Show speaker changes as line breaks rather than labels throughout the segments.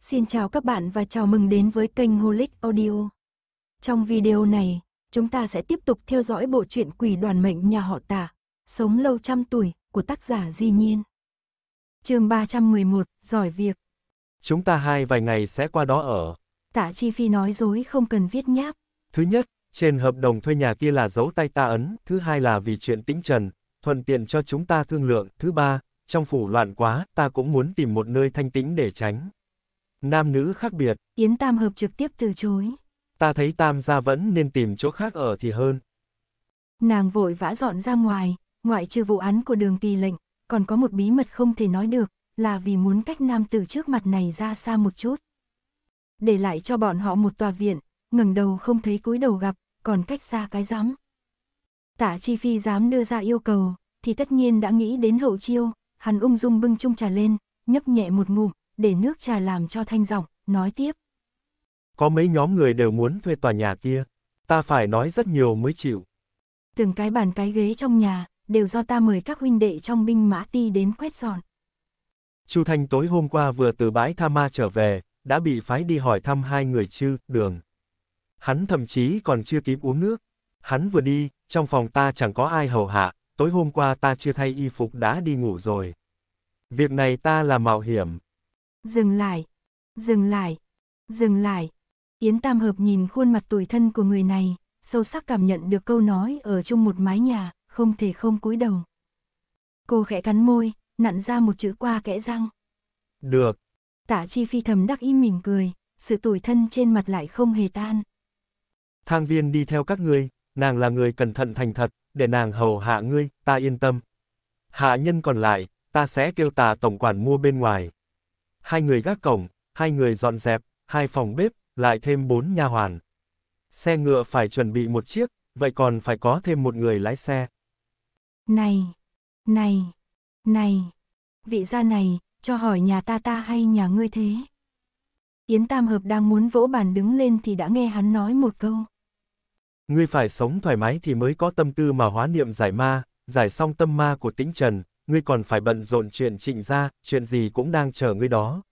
Xin chào các bạn và chào mừng đến với kênh Holic Audio. Trong video này, chúng ta sẽ tiếp tục theo dõi bộ truyện Quỷ đoàn mệnh nhà họ Tả, sống lâu trăm tuổi của tác giả Di Nhiên. Chương 311, giỏi việc.
Chúng ta hai vài ngày sẽ qua đó ở.
Tả Chi Phi nói dối không cần viết nháp.
Thứ nhất, trên hợp đồng thuê nhà kia là dấu tay ta ấn, thứ hai là vì chuyện tĩnh trần, thuận tiện cho chúng ta thương lượng, thứ ba, trong phủ loạn quá, ta cũng muốn tìm một nơi thanh tĩnh để tránh. Nam nữ khác biệt.
Yến Tam Hợp trực tiếp từ chối.
Ta thấy Tam gia vẫn nên tìm chỗ khác ở thì hơn.
Nàng vội vã dọn ra ngoài, ngoại trừ vụ án của đường kỳ lệnh, còn có một bí mật không thể nói được, là vì muốn cách nam tử trước mặt này ra xa một chút. Để lại cho bọn họ một tòa viện, ngẩng đầu không thấy cúi đầu gặp, còn cách xa cái dám. Tả Chi Phi dám đưa ra yêu cầu, thì tất nhiên đã nghĩ đến hậu chiêu, hắn ung dung bưng chung trà lên, nhấp nhẹ một ngụm, để nước trà làm cho thanh giọng, nói tiếp.
Có mấy nhóm người đều muốn thuê tòa nhà kia, ta phải nói rất nhiều mới chịu.
Từng cái bàn cái ghế trong nhà, đều do ta mời các huynh đệ trong binh mã ti đến quét dọn.
Chu Thanh tối hôm qua vừa từ bãi Tha Ma trở về, đã bị phái đi hỏi thăm hai người chư, đường. Hắn thậm chí còn chưa kịp uống nước. Hắn vừa đi, trong phòng ta chẳng có ai hầu hạ, tối hôm qua ta chưa thay y phục đã đi ngủ rồi. Việc này ta là mạo hiểm,
Dừng lại, dừng lại, dừng lại. Yến Tam Hợp nhìn khuôn mặt tuổi thân của người này, sâu sắc cảm nhận được câu nói ở chung một mái nhà, không thể không cúi đầu. Cô khẽ cắn môi, nặn ra một chữ qua kẽ răng. Được. Tạ Chi Phi thầm đắc im mỉm cười, sự tủi thân trên mặt lại không hề tan.
Thang viên đi theo các ngươi, nàng là người cẩn thận thành thật, để nàng hầu hạ ngươi, ta yên tâm. Hạ nhân còn lại, ta sẽ kêu tà tổng quản mua bên ngoài hai người gác cổng, hai người dọn dẹp, hai phòng bếp, lại thêm bốn nha hoàn. Xe ngựa phải chuẩn bị một chiếc, vậy còn phải có thêm một người lái xe.
Này, này, này, vị gia này, cho hỏi nhà ta ta hay nhà ngươi thế? Yến Tam Hợp đang muốn vỗ bàn đứng lên thì đã nghe hắn nói một câu.
Ngươi phải sống thoải mái thì mới có tâm tư mà hóa niệm giải ma, giải xong tâm ma của tĩnh trần, ngươi còn phải bận rộn chuyện trịnh ra, chuyện gì cũng đang chờ ngươi đó.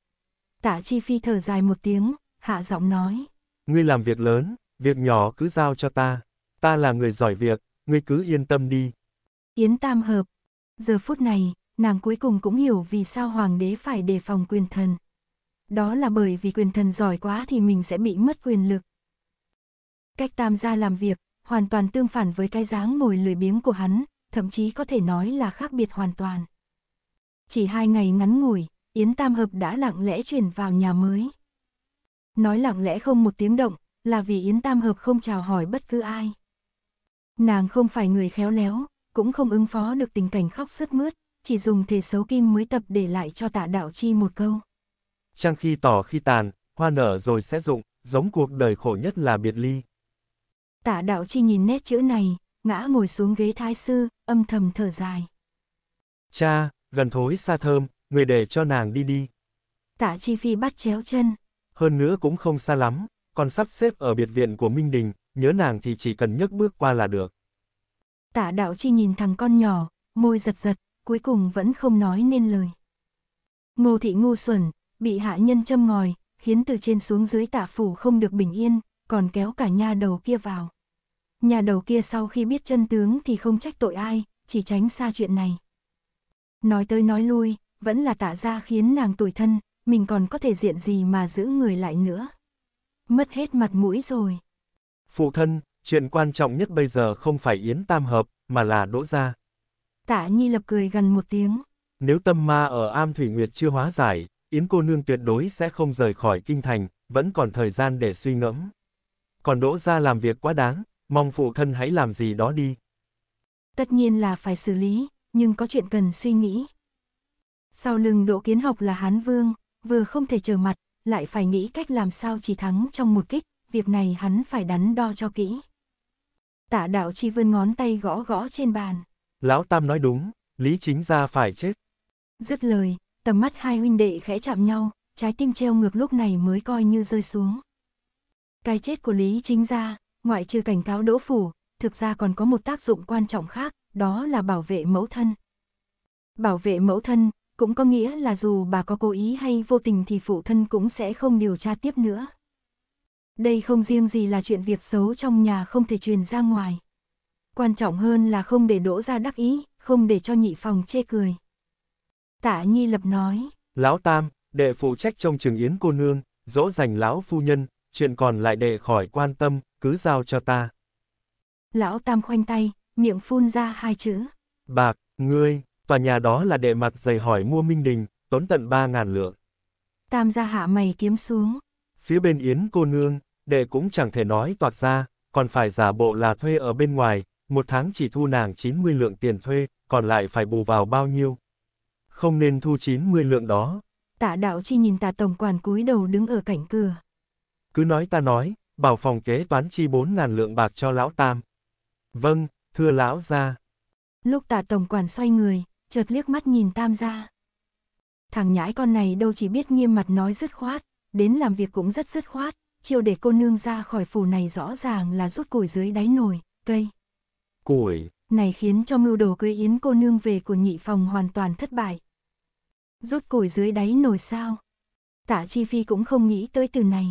Tạ Chi Phi thở dài một tiếng, hạ giọng nói.
Ngươi làm việc lớn, việc nhỏ cứ giao cho ta. Ta là người giỏi việc, ngươi cứ yên tâm đi.
Yến Tam Hợp. Giờ phút này, nàng cuối cùng cũng hiểu vì sao hoàng đế phải đề phòng quyền thần. Đó là bởi vì quyền thần giỏi quá thì mình sẽ bị mất quyền lực. Cách Tam gia làm việc, hoàn toàn tương phản với cái dáng mồi lười biếng của hắn, thậm chí có thể nói là khác biệt hoàn toàn. Chỉ hai ngày ngắn ngủi, Yến Tam Hợp đã lặng lẽ chuyển vào nhà mới. Nói lặng lẽ không một tiếng động, là vì Yến Tam Hợp không chào hỏi bất cứ ai. Nàng không phải người khéo léo, cũng không ứng phó được tình cảnh khóc sướt mướt, chỉ dùng thể xấu kim mới tập để lại cho tạ đạo chi một câu.
Trăng khi tỏ khi tàn, hoa nở rồi sẽ rụng, giống cuộc đời khổ nhất là biệt ly.
Tạ đạo chi nhìn nét chữ này, ngã ngồi xuống ghế thái sư, âm thầm thở dài.
Cha, gần thối xa thơm, người để cho nàng đi đi.
Tạ Chi Phi bắt chéo chân.
Hơn nữa cũng không xa lắm, còn sắp xếp ở biệt viện của Minh Đình, nhớ nàng thì chỉ cần nhấc bước qua là được.
Tạ Đạo Chi nhìn thằng con nhỏ, môi giật giật, cuối cùng vẫn không nói nên lời. Ngô thị ngu xuẩn, bị hạ nhân châm ngòi, khiến từ trên xuống dưới tạ phủ không được bình yên, còn kéo cả nha đầu kia vào nhà đầu kia sau khi biết chân tướng thì không trách tội ai, chỉ tránh xa chuyện này. Nói tới nói lui, vẫn là tạ ra khiến nàng tuổi thân, mình còn có thể diện gì mà giữ người lại nữa. Mất hết mặt mũi rồi.
Phụ thân, chuyện quan trọng nhất bây giờ không phải Yến Tam Hợp, mà là Đỗ Gia.
Tạ Nhi lập cười gần một tiếng.
Nếu tâm ma ở Am Thủy Nguyệt chưa hóa giải, Yến cô nương tuyệt đối sẽ không rời khỏi kinh thành, vẫn còn thời gian để suy ngẫm. Còn Đỗ Gia làm việc quá đáng, Mong phụ thân hãy làm gì đó đi.
Tất nhiên là phải xử lý, nhưng có chuyện cần suy nghĩ. Sau lưng Đỗ Kiến Học là Hán Vương, vừa không thể trở mặt, lại phải nghĩ cách làm sao chỉ thắng trong một kích, việc này hắn phải đắn đo cho kỹ. Tạ đạo chi vươn ngón tay gõ gõ trên bàn.
Lão Tam nói đúng, Lý Chính Gia phải chết.
Dứt lời, tầm mắt hai huynh đệ khẽ chạm nhau, trái tim treo ngược lúc này mới coi như rơi xuống. Cái chết của Lý Chính Gia ngoại trừ cảnh cáo đỗ phủ, thực ra còn có một tác dụng quan trọng khác, đó là bảo vệ mẫu thân. Bảo vệ mẫu thân, cũng có nghĩa là dù bà có cố ý hay vô tình thì phụ thân cũng sẽ không điều tra tiếp nữa. Đây không riêng gì là chuyện việc xấu trong nhà không thể truyền ra ngoài. Quan trọng hơn là không để đỗ ra đắc ý, không để cho nhị phòng chê cười. Tạ Nhi Lập nói.
Lão Tam, đệ phụ trách trong trường yến cô nương, dỗ dành lão phu nhân, chuyện còn lại đệ khỏi quan tâm, cứ giao cho ta.
Lão Tam khoanh tay, miệng phun ra hai chữ.
Bạc, ngươi, tòa nhà đó là đệ mặt dày hỏi mua Minh Đình, tốn tận ba ngàn lượng.
Tam ra hạ mày kiếm xuống.
Phía bên Yến cô nương, đệ cũng chẳng thể nói toạc ra, còn phải giả bộ là thuê ở bên ngoài, một tháng chỉ thu nàng 90 lượng tiền thuê, còn lại phải bù vào bao nhiêu. Không nên thu 90 lượng đó.
Tạ đạo chi nhìn tạ tổng quản cúi đầu đứng ở cạnh cửa.
Cứ nói ta nói, bảo phòng kế toán chi 4.000 lượng bạc cho lão tam. Vâng, thưa lão gia.
Lúc tạ tổng quản xoay người, chợt liếc mắt nhìn tam gia. Thằng nhãi con này đâu chỉ biết nghiêm mặt nói dứt khoát, đến làm việc cũng rất dứt khoát, chiều để cô nương ra khỏi phủ này rõ ràng là rút củi dưới đáy nồi, cây. Củi. Này khiến cho mưu đồ cưới yến cô nương về của nhị phòng hoàn toàn thất bại. Rút củi dưới đáy nồi sao? Tạ Chi Phi cũng không nghĩ tới từ này.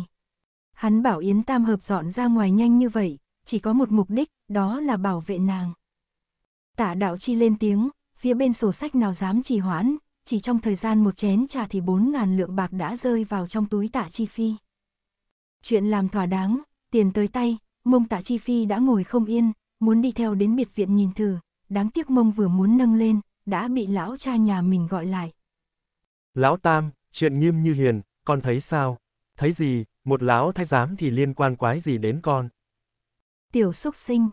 Hắn bảo Yến Tam Hợp dọn ra ngoài nhanh như vậy, chỉ có một mục đích, đó là bảo vệ nàng. Tả đạo chi lên tiếng, phía bên sổ sách nào dám trì hoãn, chỉ trong thời gian một chén trà thì bốn ngàn lượng bạc đã rơi vào trong túi tạ chi phi. Chuyện làm thỏa đáng, tiền tới tay, mông tạ chi phi đã ngồi không yên, muốn đi theo đến biệt viện nhìn thử, đáng tiếc mông vừa muốn nâng lên, đã bị lão cha nhà mình gọi lại.
Lão Tam, chuyện nghiêm như hiền, con thấy sao? Thấy gì, một lão thái giám thì liên quan quái gì đến con.
Tiểu xúc sinh,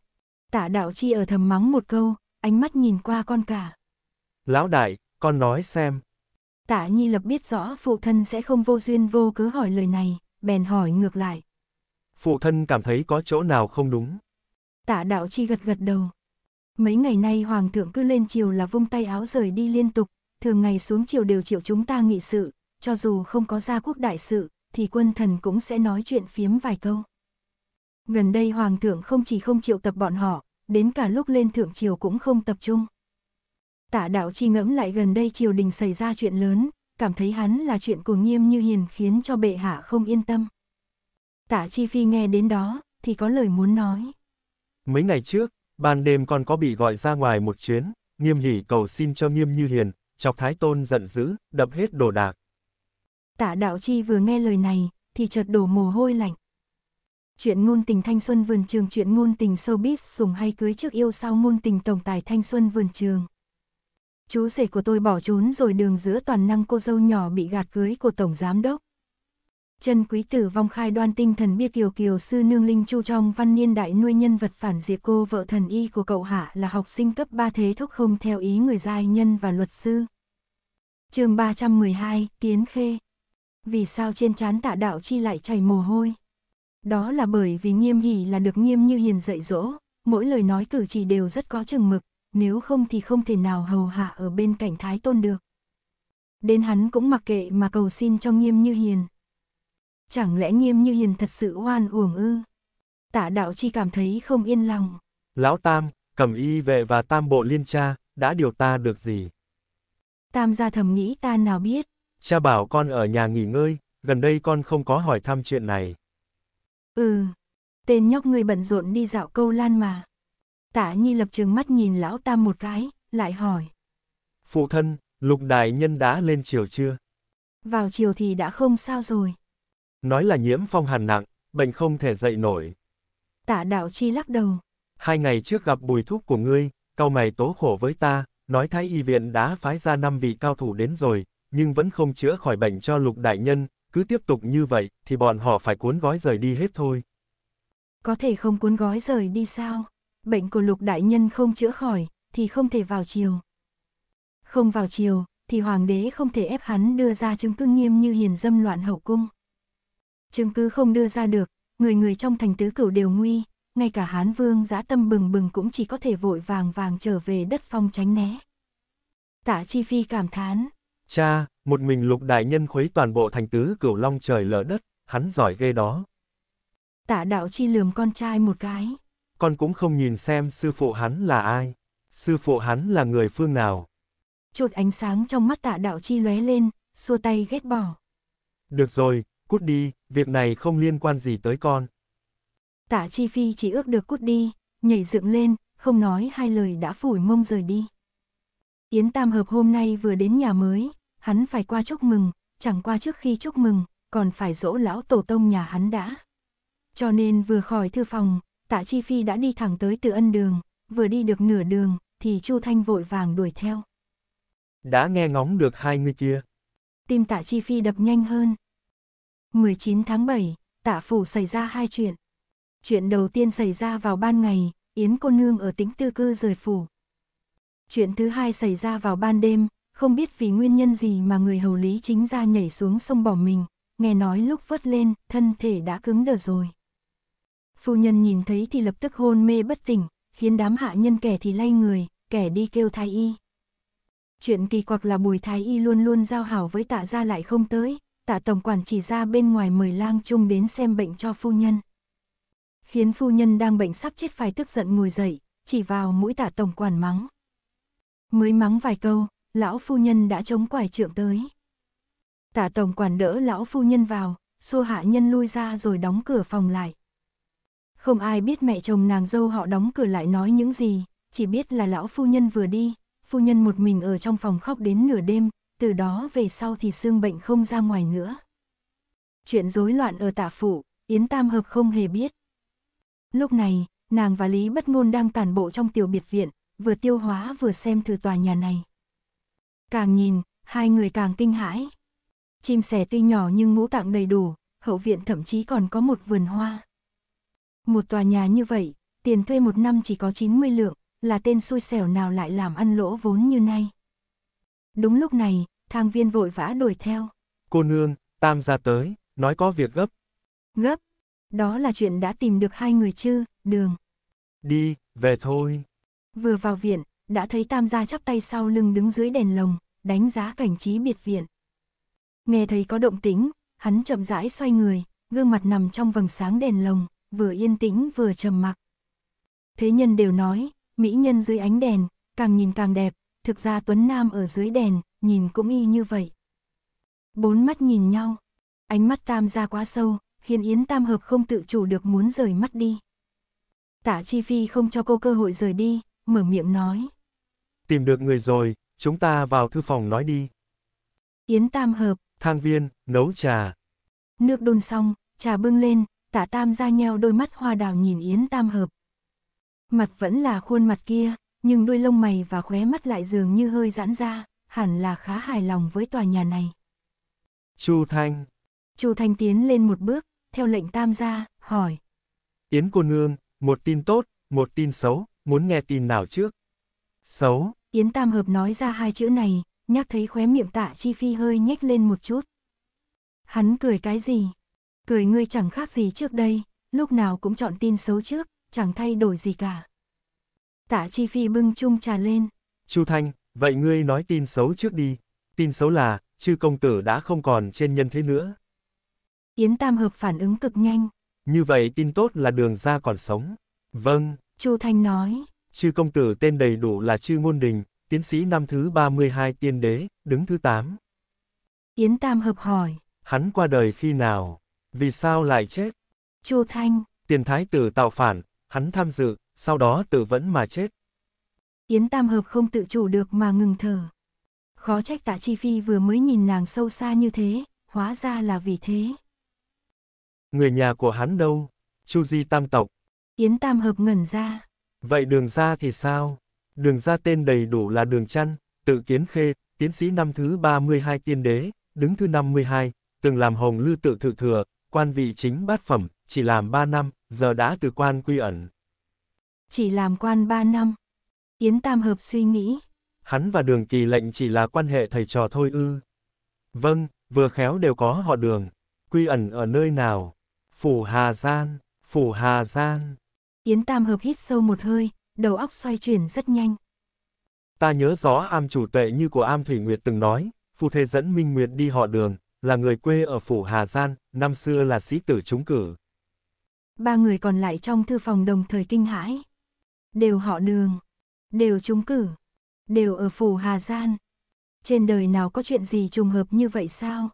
tả đạo chi ở thầm mắng một câu, ánh mắt nhìn qua con cả.
Lão đại, con nói xem.
Tả nhi lập biết rõ phụ thân sẽ không vô duyên vô cớ hỏi lời này, bèn hỏi ngược lại.
Phụ thân cảm thấy có chỗ nào không đúng.
Tả đạo chi gật gật đầu. Mấy ngày nay hoàng thượng cứ lên chiều là vung tay áo rời đi liên tục, thường ngày xuống chiều đều chịu chúng ta nghị sự, cho dù không có gia quốc đại sự, thì quân thần cũng sẽ nói chuyện phiếm vài câu. Gần đây hoàng thượng không chỉ không triệu tập bọn họ, đến cả lúc lên thượng triều cũng không tập trung. Tả đạo chi ngẫm lại gần đây triều đình xảy ra chuyện lớn, cảm thấy hắn là chuyện của nghiêm như hiền khiến cho bệ hạ không yên tâm. Tả chi phi nghe đến đó, thì có lời muốn nói.
Mấy ngày trước, ban đêm còn có bị gọi ra ngoài một chuyến, nghiêm hỉ cầu xin cho nghiêm như hiền, chọc thái tôn giận dữ, đập hết đồ đạc,
Tạ đạo chi vừa nghe lời này, thì chợt đổ mồ hôi lạnh. Chuyện ngôn tình thanh xuân vườn trường chuyện ngôn tình showbiz sùng hay cưới trước yêu sau ngôn tình tổng tài thanh xuân vườn trường. Chú rể của tôi bỏ trốn rồi đường giữa toàn năng cô dâu nhỏ bị gạt cưới của tổng giám đốc. Trần Quý Tử vong khai đoan tinh thần bia kiều kiều sư nương linh chu trong văn niên đại nuôi nhân vật phản diệt cô vợ thần y của cậu Hạ là học sinh cấp 3 thế thúc không theo ý người giai nhân và luật sư. chương 312, Tiến Khê vì sao trên trán tạ đạo chi lại chảy mồ hôi? Đó là bởi vì nghiêm hỉ là được nghiêm như hiền dạy dỗ, mỗi lời nói cử chỉ đều rất có chừng mực, nếu không thì không thể nào hầu hạ ở bên cạnh thái tôn được. Đến hắn cũng mặc kệ mà cầu xin cho nghiêm như hiền. Chẳng lẽ nghiêm như hiền thật sự oan uổng ư? Tạ đạo chi cảm thấy không yên lòng.
Lão Tam, cầm y vệ và tam bộ liên tra, đã điều ta được gì?
Tam gia thầm nghĩ ta nào biết.
Cha bảo con ở nhà nghỉ ngơi, gần đây con không có hỏi thăm chuyện này.
Ừ, tên nhóc người bận rộn đi dạo câu lan mà. Tả Nhi lập trường mắt nhìn lão ta một cái, lại hỏi.
Phụ thân, lục đại nhân đã lên chiều chưa?
Vào chiều thì đã không sao rồi.
Nói là nhiễm phong hàn nặng, bệnh không thể dậy nổi.
Tả đạo chi lắc đầu.
Hai ngày trước gặp bùi thúc của ngươi, cao mày tố khổ với ta, nói thái y viện đã phái ra năm vị cao thủ đến rồi, nhưng vẫn không chữa khỏi bệnh cho lục đại nhân, cứ tiếp tục như vậy, thì bọn họ phải cuốn gói rời đi hết thôi.
Có thể không cuốn gói rời đi sao? Bệnh của lục đại nhân không chữa khỏi, thì không thể vào chiều. Không vào chiều, thì hoàng đế không thể ép hắn đưa ra chứng cứ nghiêm như hiền dâm loạn hậu cung. Chứng cứ không đưa ra được, người người trong thành tứ cửu đều nguy, ngay cả hán vương dã tâm bừng bừng cũng chỉ có thể vội vàng vàng trở về đất phong tránh né. Tạ Chi Phi cảm thán,
Cha, một mình lục đại nhân khuấy toàn bộ thành tứ cửu long trời lở đất, hắn giỏi ghê đó.
Tạ đạo chi lườm con trai một cái.
Con cũng không nhìn xem sư phụ hắn là ai. Sư phụ hắn là người phương nào.
Chột ánh sáng trong mắt tạ đạo chi lóe lên, xua tay ghét bỏ.
Được rồi, cút đi, việc này không liên quan gì tới con.
Tạ chi phi chỉ ước được cút đi, nhảy dựng lên, không nói hai lời đã phủi mông rời đi. Yến Tam Hợp hôm nay vừa đến nhà mới, hắn phải qua chúc mừng, chẳng qua trước khi chúc mừng, còn phải dỗ lão tổ tông nhà hắn đã. Cho nên vừa khỏi thư phòng, tạ chi phi đã đi thẳng tới từ ân đường, vừa đi được nửa đường, thì Chu Thanh vội vàng đuổi theo.
Đã nghe ngóng được hai người kia.
Tim tạ chi phi đập nhanh hơn. 19 tháng 7, tạ phủ xảy ra hai chuyện. Chuyện đầu tiên xảy ra vào ban ngày, Yến cô nương ở tính tư cư rời phủ. Chuyện thứ hai xảy ra vào ban đêm, không biết vì nguyên nhân gì mà người hầu lý chính ra nhảy xuống sông bỏ mình, nghe nói lúc vớt lên, thân thể đã cứng đờ rồi. Phu nhân nhìn thấy thì lập tức hôn mê bất tỉnh, khiến đám hạ nhân kẻ thì lay người, kẻ đi kêu thái y. Chuyện kỳ quặc là bùi thái y luôn luôn giao hảo với tạ gia lại không tới, tạ tổng quản chỉ ra bên ngoài mời lang trung đến xem bệnh cho phu nhân. Khiến phu nhân đang bệnh sắp chết phải tức giận ngồi dậy, chỉ vào mũi tạ tổng quản mắng. Mới mắng vài câu, lão phu nhân đã chống quải trượng tới. Tả tổng quản đỡ lão phu nhân vào, xua hạ nhân lui ra rồi đóng cửa phòng lại. Không ai biết mẹ chồng nàng dâu họ đóng cửa lại nói những gì, chỉ biết là lão phu nhân vừa đi, phu nhân một mình ở trong phòng khóc đến nửa đêm, từ đó về sau thì xương bệnh không ra ngoài nữa. Chuyện rối loạn ở tả phủ, Yến Tam Hợp không hề biết. Lúc này, nàng và Lý Bất Ngôn đang tàn bộ trong tiểu biệt viện, vừa tiêu hóa vừa xem thử tòa nhà này. Càng nhìn, hai người càng kinh hãi. Chim sẻ tuy nhỏ nhưng ngũ tạng đầy đủ, hậu viện thậm chí còn có một vườn hoa. Một tòa nhà như vậy, tiền thuê một năm chỉ có 90 lượng, là tên xui xẻo nào lại làm ăn lỗ vốn như nay. Đúng lúc này, thang viên vội vã đuổi theo.
Cô nương, tam gia tới, nói có việc gấp.
Gấp? Đó là chuyện đã tìm được hai người chứ, đường.
Đi, về thôi.
Vừa vào viện, đã thấy tam gia chắp tay sau lưng đứng dưới đèn lồng, đánh giá cảnh trí biệt viện. Nghe thấy có động tĩnh, hắn chậm rãi xoay người, gương mặt nằm trong vầng sáng đèn lồng, vừa yên tĩnh vừa trầm mặc. Thế nhân đều nói, mỹ nhân dưới ánh đèn, càng nhìn càng đẹp, thực ra Tuấn Nam ở dưới đèn, nhìn cũng y như vậy. Bốn mắt nhìn nhau, ánh mắt tam gia quá sâu, khiến Yến Tam Hợp không tự chủ được muốn rời mắt đi. Tạ Chi Phi không cho cô cơ hội rời đi, mở miệng nói
tìm được người rồi, chúng ta vào thư phòng nói đi.
Yến Tam hợp.
Thang viên, nấu trà.
Nước đun xong, trà bưng lên, tạ Tam ra nheo đôi mắt hoa đào nhìn Yến Tam hợp. Mặt vẫn là khuôn mặt kia, nhưng đuôi lông mày và khóe mắt lại dường như hơi giãn ra, hẳn là khá hài lòng với tòa nhà này.
Chu Thanh.
Chu Thanh tiến lên một bước, theo lệnh Tam gia, hỏi.
Yến cô nương, một tin tốt, một tin xấu, muốn nghe tin nào trước? Xấu.
Yến Tam Hợp nói ra hai chữ này, nhắc thấy khóe miệng tạ chi phi hơi nhếch lên một chút. Hắn cười cái gì? Cười ngươi chẳng khác gì trước đây, lúc nào cũng chọn tin xấu trước, chẳng thay đổi gì cả. Tạ chi phi bưng chung trà lên.
Chu Thanh, vậy ngươi nói tin xấu trước đi. Tin xấu là, chư công tử đã không còn trên nhân thế nữa.
Yến Tam Hợp phản ứng cực nhanh.
Như vậy tin tốt là đường ra còn sống. Vâng.
Chu Thanh nói.
Chư công tử tên đầy đủ là Chư Ngôn Đình, tiến sĩ năm thứ 32 tiên đế, đứng thứ 8.
Yến Tam hợp hỏi.
Hắn qua đời khi nào? Vì sao lại chết? Chu Thanh. Tiền thái tử tạo phản, hắn tham dự, sau đó tự vẫn mà chết.
Yến Tam Hợp không tự chủ được mà ngừng thở. Khó trách tạ Chi Phi vừa mới nhìn nàng sâu xa như thế, hóa ra là vì thế.
Người nhà của hắn đâu? Chu Di Tam Tộc.
Yến Tam Hợp ngẩn ra.
Vậy đường ra thì sao? Đường ra tên đầy đủ là đường chăn, tự kiến khê, tiến sĩ năm thứ 32 tiên đế, đứng thứ 52, từng làm hồng lư tự thực thừa, quan vị chính bát phẩm, chỉ làm 3 năm, giờ đã từ quan quy ẩn.
Chỉ làm quan 3 năm. Yến Tam Hợp suy nghĩ.
Hắn và đường kỳ lệnh chỉ là quan hệ thầy trò thôi ư. Vâng, vừa khéo đều có họ đường. Quy ẩn ở nơi nào? Phủ Hà Gian, Phủ Hà Gian.
Yến Tam Hợp hít sâu một hơi, đầu óc xoay chuyển rất nhanh.
Ta nhớ rõ am chủ tệ như của am Thủy Nguyệt từng nói, phu thê dẫn Minh Nguyệt đi họ đường, là người quê ở phủ Hà Gian, năm xưa là sĩ tử trúng cử.
Ba người còn lại trong thư phòng đồng thời kinh hãi. Đều họ đường, đều trúng cử, đều ở phủ Hà Gian. Trên đời nào có chuyện gì trùng hợp như vậy sao?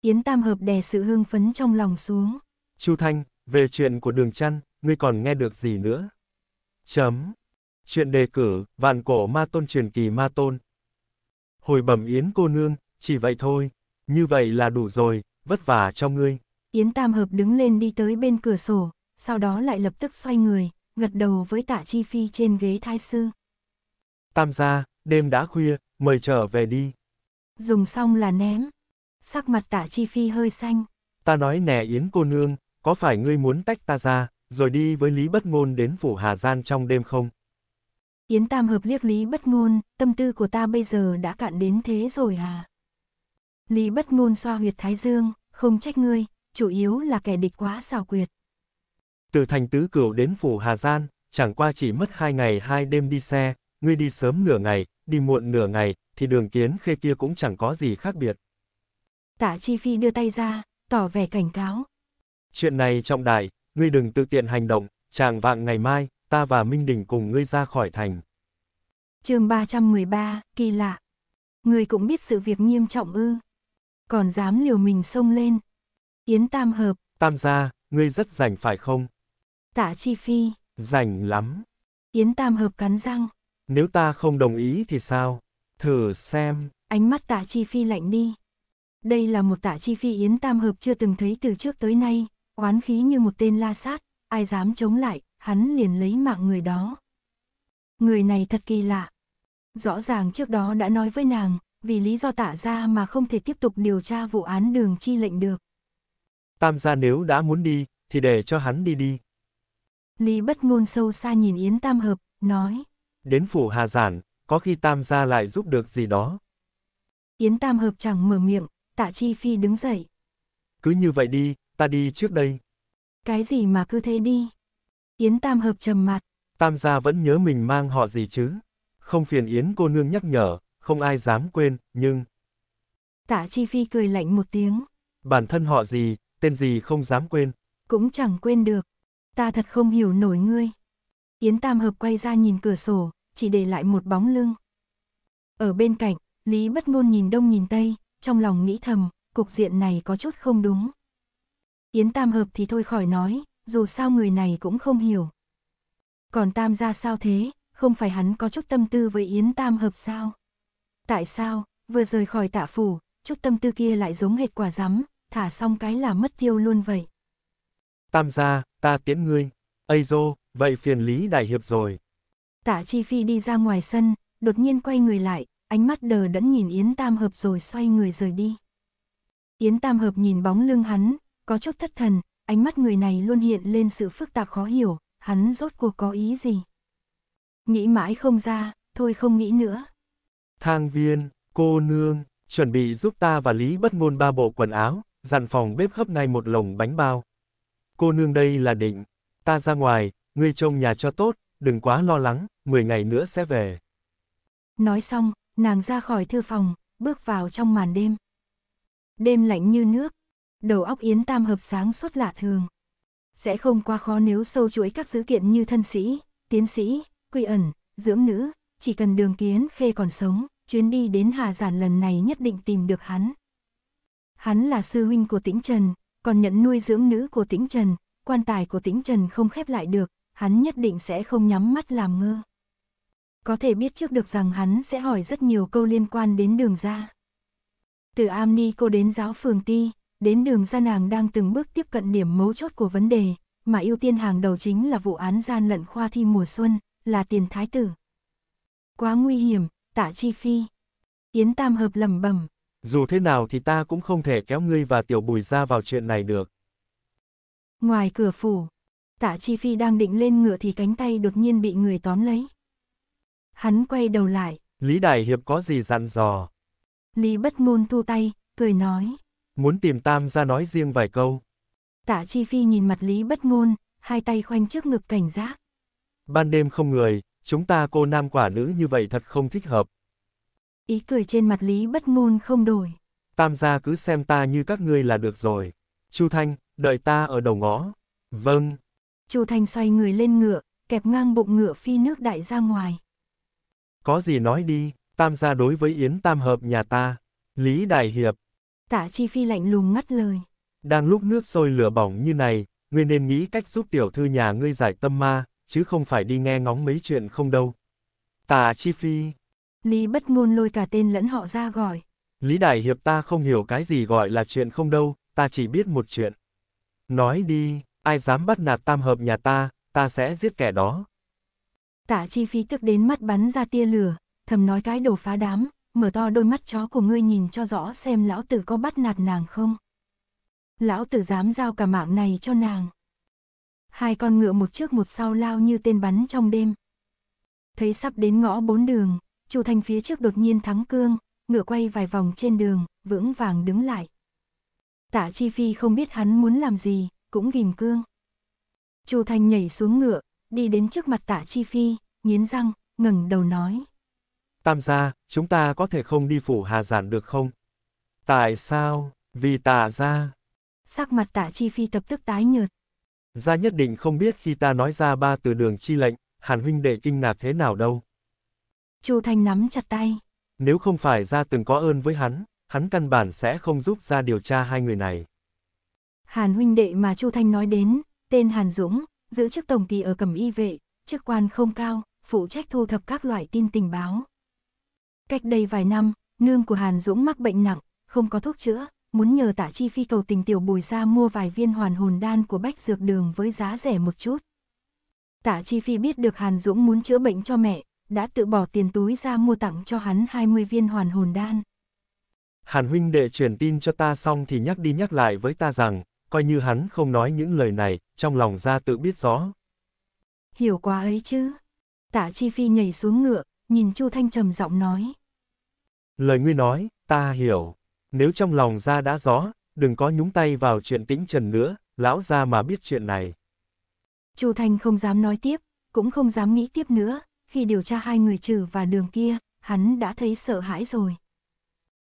Yến Tam Hợp đè sự hưng phấn trong lòng xuống.
Chu Thanh, về chuyện của đường chăn, ngươi còn nghe được gì nữa? Chấm. Chuyện đề cử, vạn cổ ma tôn truyền kỳ ma tôn. Hồi bẩm Yến cô nương, chỉ vậy thôi, như vậy là đủ rồi, vất vả cho ngươi.
Yến Tam Hợp đứng lên đi tới bên cửa sổ, sau đó lại lập tức xoay người, gật đầu với tạ chi phi trên ghế thái sư.
Tam gia, đêm đã khuya, mời trở về đi.
Dùng xong là ném. Sắc mặt tạ chi phi hơi xanh.
Ta nói nè Yến cô nương, có phải ngươi muốn tách ta ra, rồi đi với Lý Bất Ngôn đến phủ Hà Gian trong đêm không?
Yến Tam Hợp liếc Lý Bất Ngôn, tâm tư của ta bây giờ đã cạn đến thế rồi hả? Lý Bất Ngôn xoa huyệt Thái Dương, không trách ngươi, chủ yếu là kẻ địch quá xảo quyệt.
Từ thành tứ cửu đến phủ Hà Gian, chẳng qua chỉ mất hai ngày hai đêm đi xe, ngươi đi sớm nửa ngày, đi muộn nửa ngày, thì đường kiến khê kia cũng chẳng có gì khác biệt.
Tạ Chi Phi đưa tay ra, tỏ vẻ cảnh cáo.
Chuyện này trọng đại, ngươi đừng tự tiện hành động, chàng vạng ngày mai, ta và Minh Đình cùng ngươi ra khỏi thành.
chương 313, kỳ lạ. Ngươi cũng biết sự việc nghiêm trọng ư. Còn dám liều mình xông lên. Yến Tam Hợp.
Tam gia, ngươi rất rảnh phải không?
Tạ Chi Phi.
Rảnh lắm.
Yến Tam Hợp cắn răng.
Nếu ta không đồng ý thì sao? Thử xem.
Ánh mắt Tạ Chi Phi lạnh đi. Đây là một Tạ Chi Phi Yến Tam Hợp chưa từng thấy từ trước tới nay, oán khí như một tên la sát, ai dám chống lại, hắn liền lấy mạng người đó. Người này thật kỳ lạ. Rõ ràng trước đó đã nói với nàng, vì lý do tả ra mà không thể tiếp tục điều tra vụ án đường chi lệnh được.
Tam gia nếu đã muốn đi, thì để cho hắn đi đi.
Lý bất ngôn sâu xa nhìn Yến Tam Hợp, nói.
Đến phủ Hà Giản, có khi Tam gia lại giúp được gì đó.
Yến Tam Hợp chẳng mở miệng, tạ Chi Phi đứng dậy.
Cứ như vậy đi, ta đi trước đây.
Cái gì mà cứ thế đi? Yến Tam Hợp trầm mặt.
Tam gia vẫn nhớ mình mang họ gì chứ? Không phiền Yến cô nương nhắc nhở, không ai dám quên, nhưng...
Tạ Chi Phi cười lạnh một tiếng.
Bản thân họ gì, tên gì không dám quên.
Cũng chẳng quên được. Ta thật không hiểu nổi ngươi. Yến Tam Hợp quay ra nhìn cửa sổ, chỉ để lại một bóng lưng. Ở bên cạnh, Lý bất ngôn nhìn đông nhìn tây, trong lòng nghĩ thầm, cục diện này có chút không đúng. Yến Tam hợp thì thôi khỏi nói, dù sao người này cũng không hiểu. Còn Tam gia sao thế, không phải hắn có chút tâm tư với Yến Tam hợp sao? Tại sao, vừa rời khỏi tạ phủ, chút tâm tư kia lại giống hệt quả rắm, thả xong cái là mất tiêu luôn vậy.
Tam gia, ta tiễn ngươi. Ây dô, vậy phiền lý đại hiệp rồi.
Tạ Chi Phi đi ra ngoài sân, đột nhiên quay người lại, ánh mắt đờ đẫn nhìn Yến Tam Hợp rồi xoay người rời đi. Yến Tam Hợp nhìn bóng lưng hắn, có chút thất thần, ánh mắt người này luôn hiện lên sự phức tạp khó hiểu, hắn rốt cuộc có ý gì. Nghĩ mãi không ra, thôi không nghĩ nữa.
Thang viên, cô nương, chuẩn bị giúp ta và Lý bất ngôn ba bộ quần áo, dặn phòng bếp hấp ngay một lồng bánh bao. Cô nương đây là định, ta ra ngoài, ngươi trông nhà cho tốt, đừng quá lo lắng, 10 ngày nữa sẽ về.
Nói xong, nàng ra khỏi thư phòng, bước vào trong màn đêm. Đêm lạnh như nước, đầu óc Yến Tam hợp sáng suốt lạ thường. Sẽ không quá khó nếu sâu chuỗi các dữ kiện như thân sĩ, tiến sĩ, quy ẩn, dưỡng nữ, chỉ cần đường kiến khê còn sống, chuyến đi đến Hà Giản lần này nhất định tìm được hắn. Hắn là sư huynh của Tĩnh Trần, còn nhận nuôi dưỡng nữ của Tĩnh Trần, quan tài của Tĩnh Trần không khép lại được, hắn nhất định sẽ không nhắm mắt làm ngơ. Có thể biết trước được rằng hắn sẽ hỏi rất nhiều câu liên quan đến đường ra. Từ Amni cô đến giáo phường Ti, đến đường ra nàng đang từng bước tiếp cận điểm mấu chốt của vấn đề, mà ưu tiên hàng đầu chính là vụ án gian lận khoa thi mùa xuân, là tiền thái tử. Quá nguy hiểm, tạ chi phi. Yến Tam Hợp lầm bẩm
Dù thế nào thì ta cũng không thể kéo ngươi và tiểu bùi ra vào chuyện này được.
Ngoài cửa phủ, tạ chi phi đang định lên ngựa thì cánh tay đột nhiên bị người tóm lấy. Hắn quay đầu lại.
Lý Đại Hiệp có gì dặn dò?
Lý bất ngôn thu tay, cười nói
muốn tìm Tam gia nói riêng vài câu.
Tạ Chi Phi nhìn mặt Lý bất ngôn, hai tay khoanh trước ngực cảnh giác.
Ban đêm không người, chúng ta cô nam quả nữ như vậy thật không thích hợp.
Ý cười trên mặt Lý bất ngôn không đổi.
Tam gia cứ xem ta như các ngươi là được rồi. Chu Thanh, đợi ta ở đầu ngõ. Vâng.
Chu Thanh xoay người lên ngựa, kẹp ngang bụng ngựa phi nước đại ra ngoài.
Có gì nói đi, Tam gia đối với Yến Tam hợp nhà ta. Lý Đại Hiệp,
Tạ Chi Phi lạnh lùng ngắt lời.
Đang lúc nước sôi lửa bỏng như này, ngươi nên nghĩ cách giúp tiểu thư nhà ngươi giải tâm ma, chứ không phải đi nghe ngóng mấy chuyện không đâu. Tạ Chi Phi.
Lý bất ngôn lôi cả tên lẫn họ ra gọi.
Lý Đại Hiệp ta không hiểu cái gì gọi là chuyện không đâu, ta chỉ biết một chuyện. Nói đi, ai dám bắt nạt tam hợp nhà ta, ta sẽ giết kẻ đó.
Tạ Chi Phi tức đến mắt bắn ra tia lửa, thầm nói cái đồ phá đám mở to đôi mắt chó của ngươi nhìn cho rõ xem lão tử có bắt nạt nàng không. Lão tử dám giao cả mạng này cho nàng. Hai con ngựa một trước một sau lao như tên bắn trong đêm. Thấy sắp đến ngõ bốn đường, Chu Thành phía trước đột nhiên thắng cương, ngựa quay vài vòng trên đường, vững vàng đứng lại. Tạ Chi Phi không biết hắn muốn làm gì, cũng ghim cương. Chu Thành nhảy xuống ngựa, đi đến trước mặt Tạ Chi Phi, nghiến răng, ngẩng đầu nói,
Tam gia, chúng ta có thể không đi phủ Hà Giản được không? Tại sao? Vì tạ gia.
Sắc mặt tạ chi phi tập tức tái nhợt.
Gia nhất định không biết khi ta nói ra ba từ đường chi lệnh, Hàn huynh đệ kinh ngạc thế nào đâu.
Chu Thanh nắm chặt tay.
Nếu không phải Gia từng có ơn với hắn, hắn căn bản sẽ không giúp Gia điều tra hai người này.
Hàn huynh đệ mà Chu Thanh nói đến, tên Hàn Dũng, giữ chức tổng kỳ ở Cẩm Y Vệ, chức quan không cao, phụ trách thu thập các loại tin tình báo. Cách đây vài năm, nương của Hàn Dũng mắc bệnh nặng, không có thuốc chữa, muốn nhờ Tạ chi phi cầu tình tiểu bùi ra mua vài viên hoàn hồn đan của bách dược đường với giá rẻ một chút. Tạ chi phi biết được Hàn Dũng muốn chữa bệnh cho mẹ, đã tự bỏ tiền túi ra mua tặng cho hắn 20 viên hoàn hồn đan.
Hàn huynh đệ truyền tin cho ta xong thì nhắc đi nhắc lại với ta rằng, coi như hắn không nói những lời này, trong lòng ra tự biết rõ.
Hiểu quá ấy chứ. Tạ chi phi nhảy xuống ngựa, nhìn Chu Thanh trầm giọng nói.
Lời ngươi nói, ta hiểu. Nếu trong lòng ra đã rõ, đừng có nhúng tay vào chuyện tĩnh trần nữa, lão ra mà biết chuyện này.
Chu Thanh không dám nói tiếp, cũng không dám nghĩ tiếp nữa, khi điều tra hai người trừ và đường kia, hắn đã thấy sợ hãi rồi.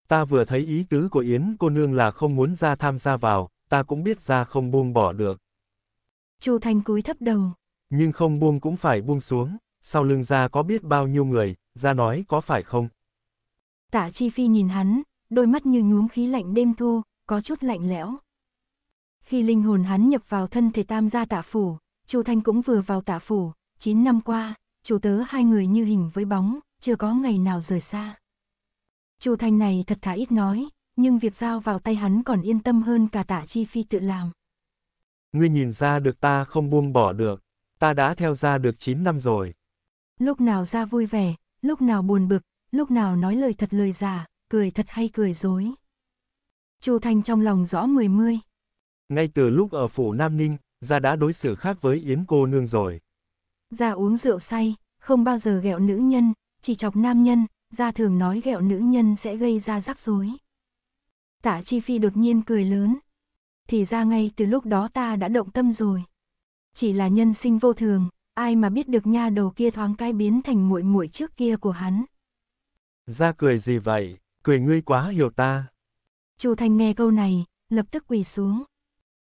Ta vừa thấy ý tứ của Yến cô nương là không muốn ra tham gia vào, ta cũng biết ra không buông bỏ được.
Chu Thanh cúi thấp đầu.
Nhưng không buông cũng phải buông xuống sau lưng ra có biết bao nhiêu người, ra nói có phải không?
Tạ Chi Phi nhìn hắn, đôi mắt như nhuốm khí lạnh đêm thu, có chút lạnh lẽo. Khi linh hồn hắn nhập vào thân thể tam gia tạ phủ, Chu Thanh cũng vừa vào tạ phủ, 9 năm qua, chủ tớ hai người như hình với bóng, chưa có ngày nào rời xa. Chu Thanh này thật thà ít nói, nhưng việc giao vào tay hắn còn yên tâm hơn cả tạ chi phi tự làm.
Ngươi nhìn ra được ta không buông bỏ được, ta đã theo ra được 9 năm rồi.
Lúc nào ra vui vẻ, lúc nào buồn bực, lúc nào nói lời thật lời giả, cười thật hay cười dối. Chu Thanh trong lòng rõ mười mươi.
Ngay từ lúc ở phủ Nam Ninh, gia đã đối xử khác với Yến cô nương rồi.
Gia uống rượu say, không bao giờ ghẹo nữ nhân, chỉ chọc nam nhân, gia thường nói ghẹo nữ nhân sẽ gây ra rắc rối. Tả Chi Phi đột nhiên cười lớn. Thì ra ngay từ lúc đó ta đã động tâm rồi. Chỉ là nhân sinh vô thường, ai mà biết được nha đầu kia thoáng cái biến thành muội muội trước kia của hắn.
Ra cười gì vậy, cười ngươi quá hiểu ta.
Chu Thành nghe câu này, lập tức quỳ xuống.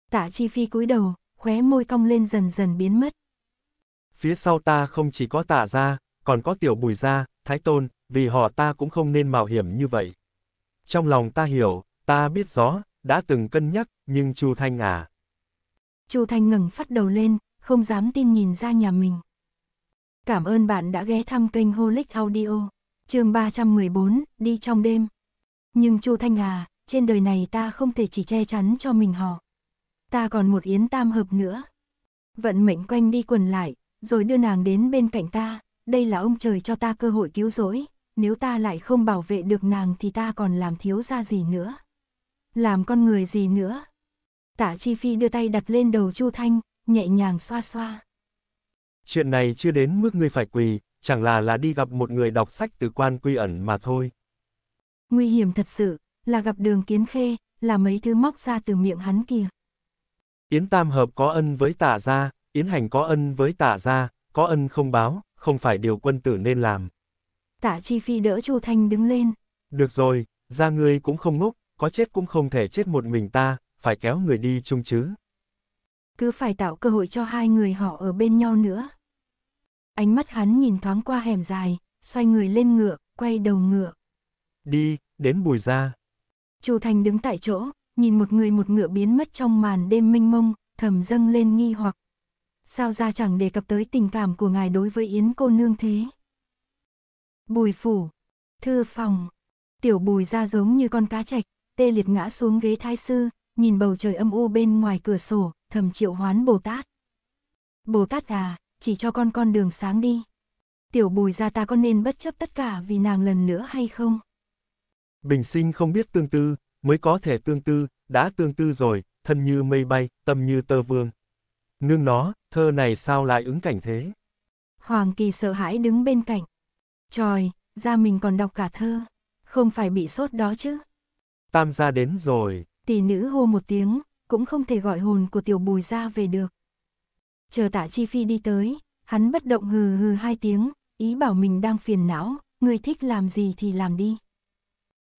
Tạ Chi Phi cúi đầu, khóe môi cong lên dần dần biến mất.
Phía sau ta không chỉ có tạ ra, còn có tiểu bùi ra, thái tôn, vì họ ta cũng không nên mạo hiểm như vậy. Trong lòng ta hiểu, ta biết rõ, đã từng cân nhắc, nhưng Chu Thanh à.
Chu Thanh ngẩng phát đầu lên, không dám tin nhìn ra nhà mình. Cảm ơn bạn đã ghé thăm kênh Holic Audio, chương 314, đi trong đêm. Nhưng Chu Thanh à, trên đời này ta không thể chỉ che chắn cho mình họ. Ta còn một yến tam hợp nữa. Vận mệnh quanh đi quần lại, rồi đưa nàng đến bên cạnh ta, đây là ông trời cho ta cơ hội cứu rỗi, nếu ta lại không bảo vệ được nàng thì ta còn làm thiếu ra gì nữa. Làm con người gì nữa. Tả Chi Phi đưa tay đặt lên đầu Chu Thanh, nhẹ nhàng xoa xoa.
Chuyện này chưa đến mức ngươi phải quỳ, chẳng là là đi gặp một người đọc sách từ quan quy ẩn mà thôi.
Nguy hiểm thật sự, là gặp đường kiến khê, là mấy thứ móc ra từ miệng hắn kìa.
Yến Tam Hợp có ân với tả gia, Yến Hành có ân với tả gia, có ân không báo, không phải điều quân tử nên làm.
Tả Chi Phi đỡ Chu Thanh đứng lên.
Được rồi, ra ngươi cũng không ngốc, có chết cũng không thể chết một mình ta, phải kéo người đi chung chứ
cứ phải tạo cơ hội cho hai người họ ở bên nhau nữa. Ánh mắt hắn nhìn thoáng qua hẻm dài, xoay người lên ngựa, quay đầu ngựa.
Đi, đến bùi ra.
Chu Thành đứng tại chỗ, nhìn một người một ngựa biến mất trong màn đêm minh mông, thầm dâng lên nghi hoặc. Sao ra chẳng đề cập tới tình cảm của ngài đối với Yến cô nương thế? Bùi phủ, thư phòng, tiểu bùi ra giống như con cá chạch, tê liệt ngã xuống ghế thái sư, nhìn bầu trời âm u bên ngoài cửa sổ, thầm triệu hoán Bồ Tát. Bồ Tát à, chỉ cho con con đường sáng đi. Tiểu bùi ra ta có nên bất chấp tất cả vì nàng lần nữa hay không?
Bình sinh không biết tương tư, mới có thể tương tư, đã tương tư rồi, thân như mây bay, tâm như tơ vương. Nương nó, thơ này sao lại ứng cảnh thế?
Hoàng Kỳ sợ hãi đứng bên cạnh. Trời, ra mình còn đọc cả thơ, không phải bị sốt đó chứ.
Tam gia đến rồi.
Tỷ nữ hô một tiếng, cũng không thể gọi hồn của tiểu bùi ra về được. Chờ tạ chi phi đi tới, hắn bất động hừ hừ hai tiếng, ý bảo mình đang phiền não, người thích làm gì thì làm đi.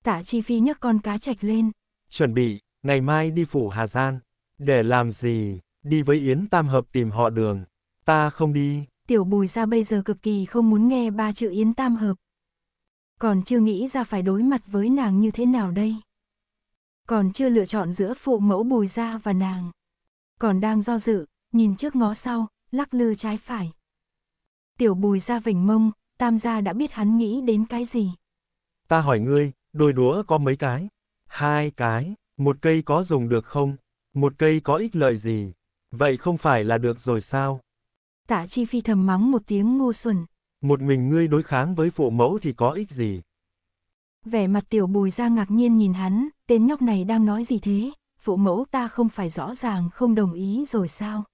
Tạ chi phi nhấc con cá chạch lên.
Chuẩn bị, ngày mai đi phủ Hà Gian. Để làm gì, đi với Yến Tam Hợp tìm họ đường. Ta không đi.
Tiểu bùi ra bây giờ cực kỳ không muốn nghe ba chữ Yến Tam Hợp. Còn chưa nghĩ ra phải đối mặt với nàng như thế nào đây. Còn chưa lựa chọn giữa phụ mẫu bùi gia và nàng. Còn đang do dự, nhìn trước ngó sau, lắc lư trái phải. Tiểu bùi gia vỉnh mông, tam gia đã biết hắn nghĩ đến cái gì.
Ta hỏi ngươi, đôi đũa có mấy cái? Hai cái, một cây có dùng được không? Một cây có ích lợi gì? Vậy không phải là được rồi sao?
Tạ chi phi thầm mắng một tiếng ngu xuẩn.
Một mình ngươi đối kháng với phụ mẫu thì có ích gì?
Vẻ mặt tiểu bùi ra ngạc nhiên nhìn hắn, tên nhóc này đang nói gì thế, phụ mẫu ta không phải rõ ràng không đồng ý rồi sao?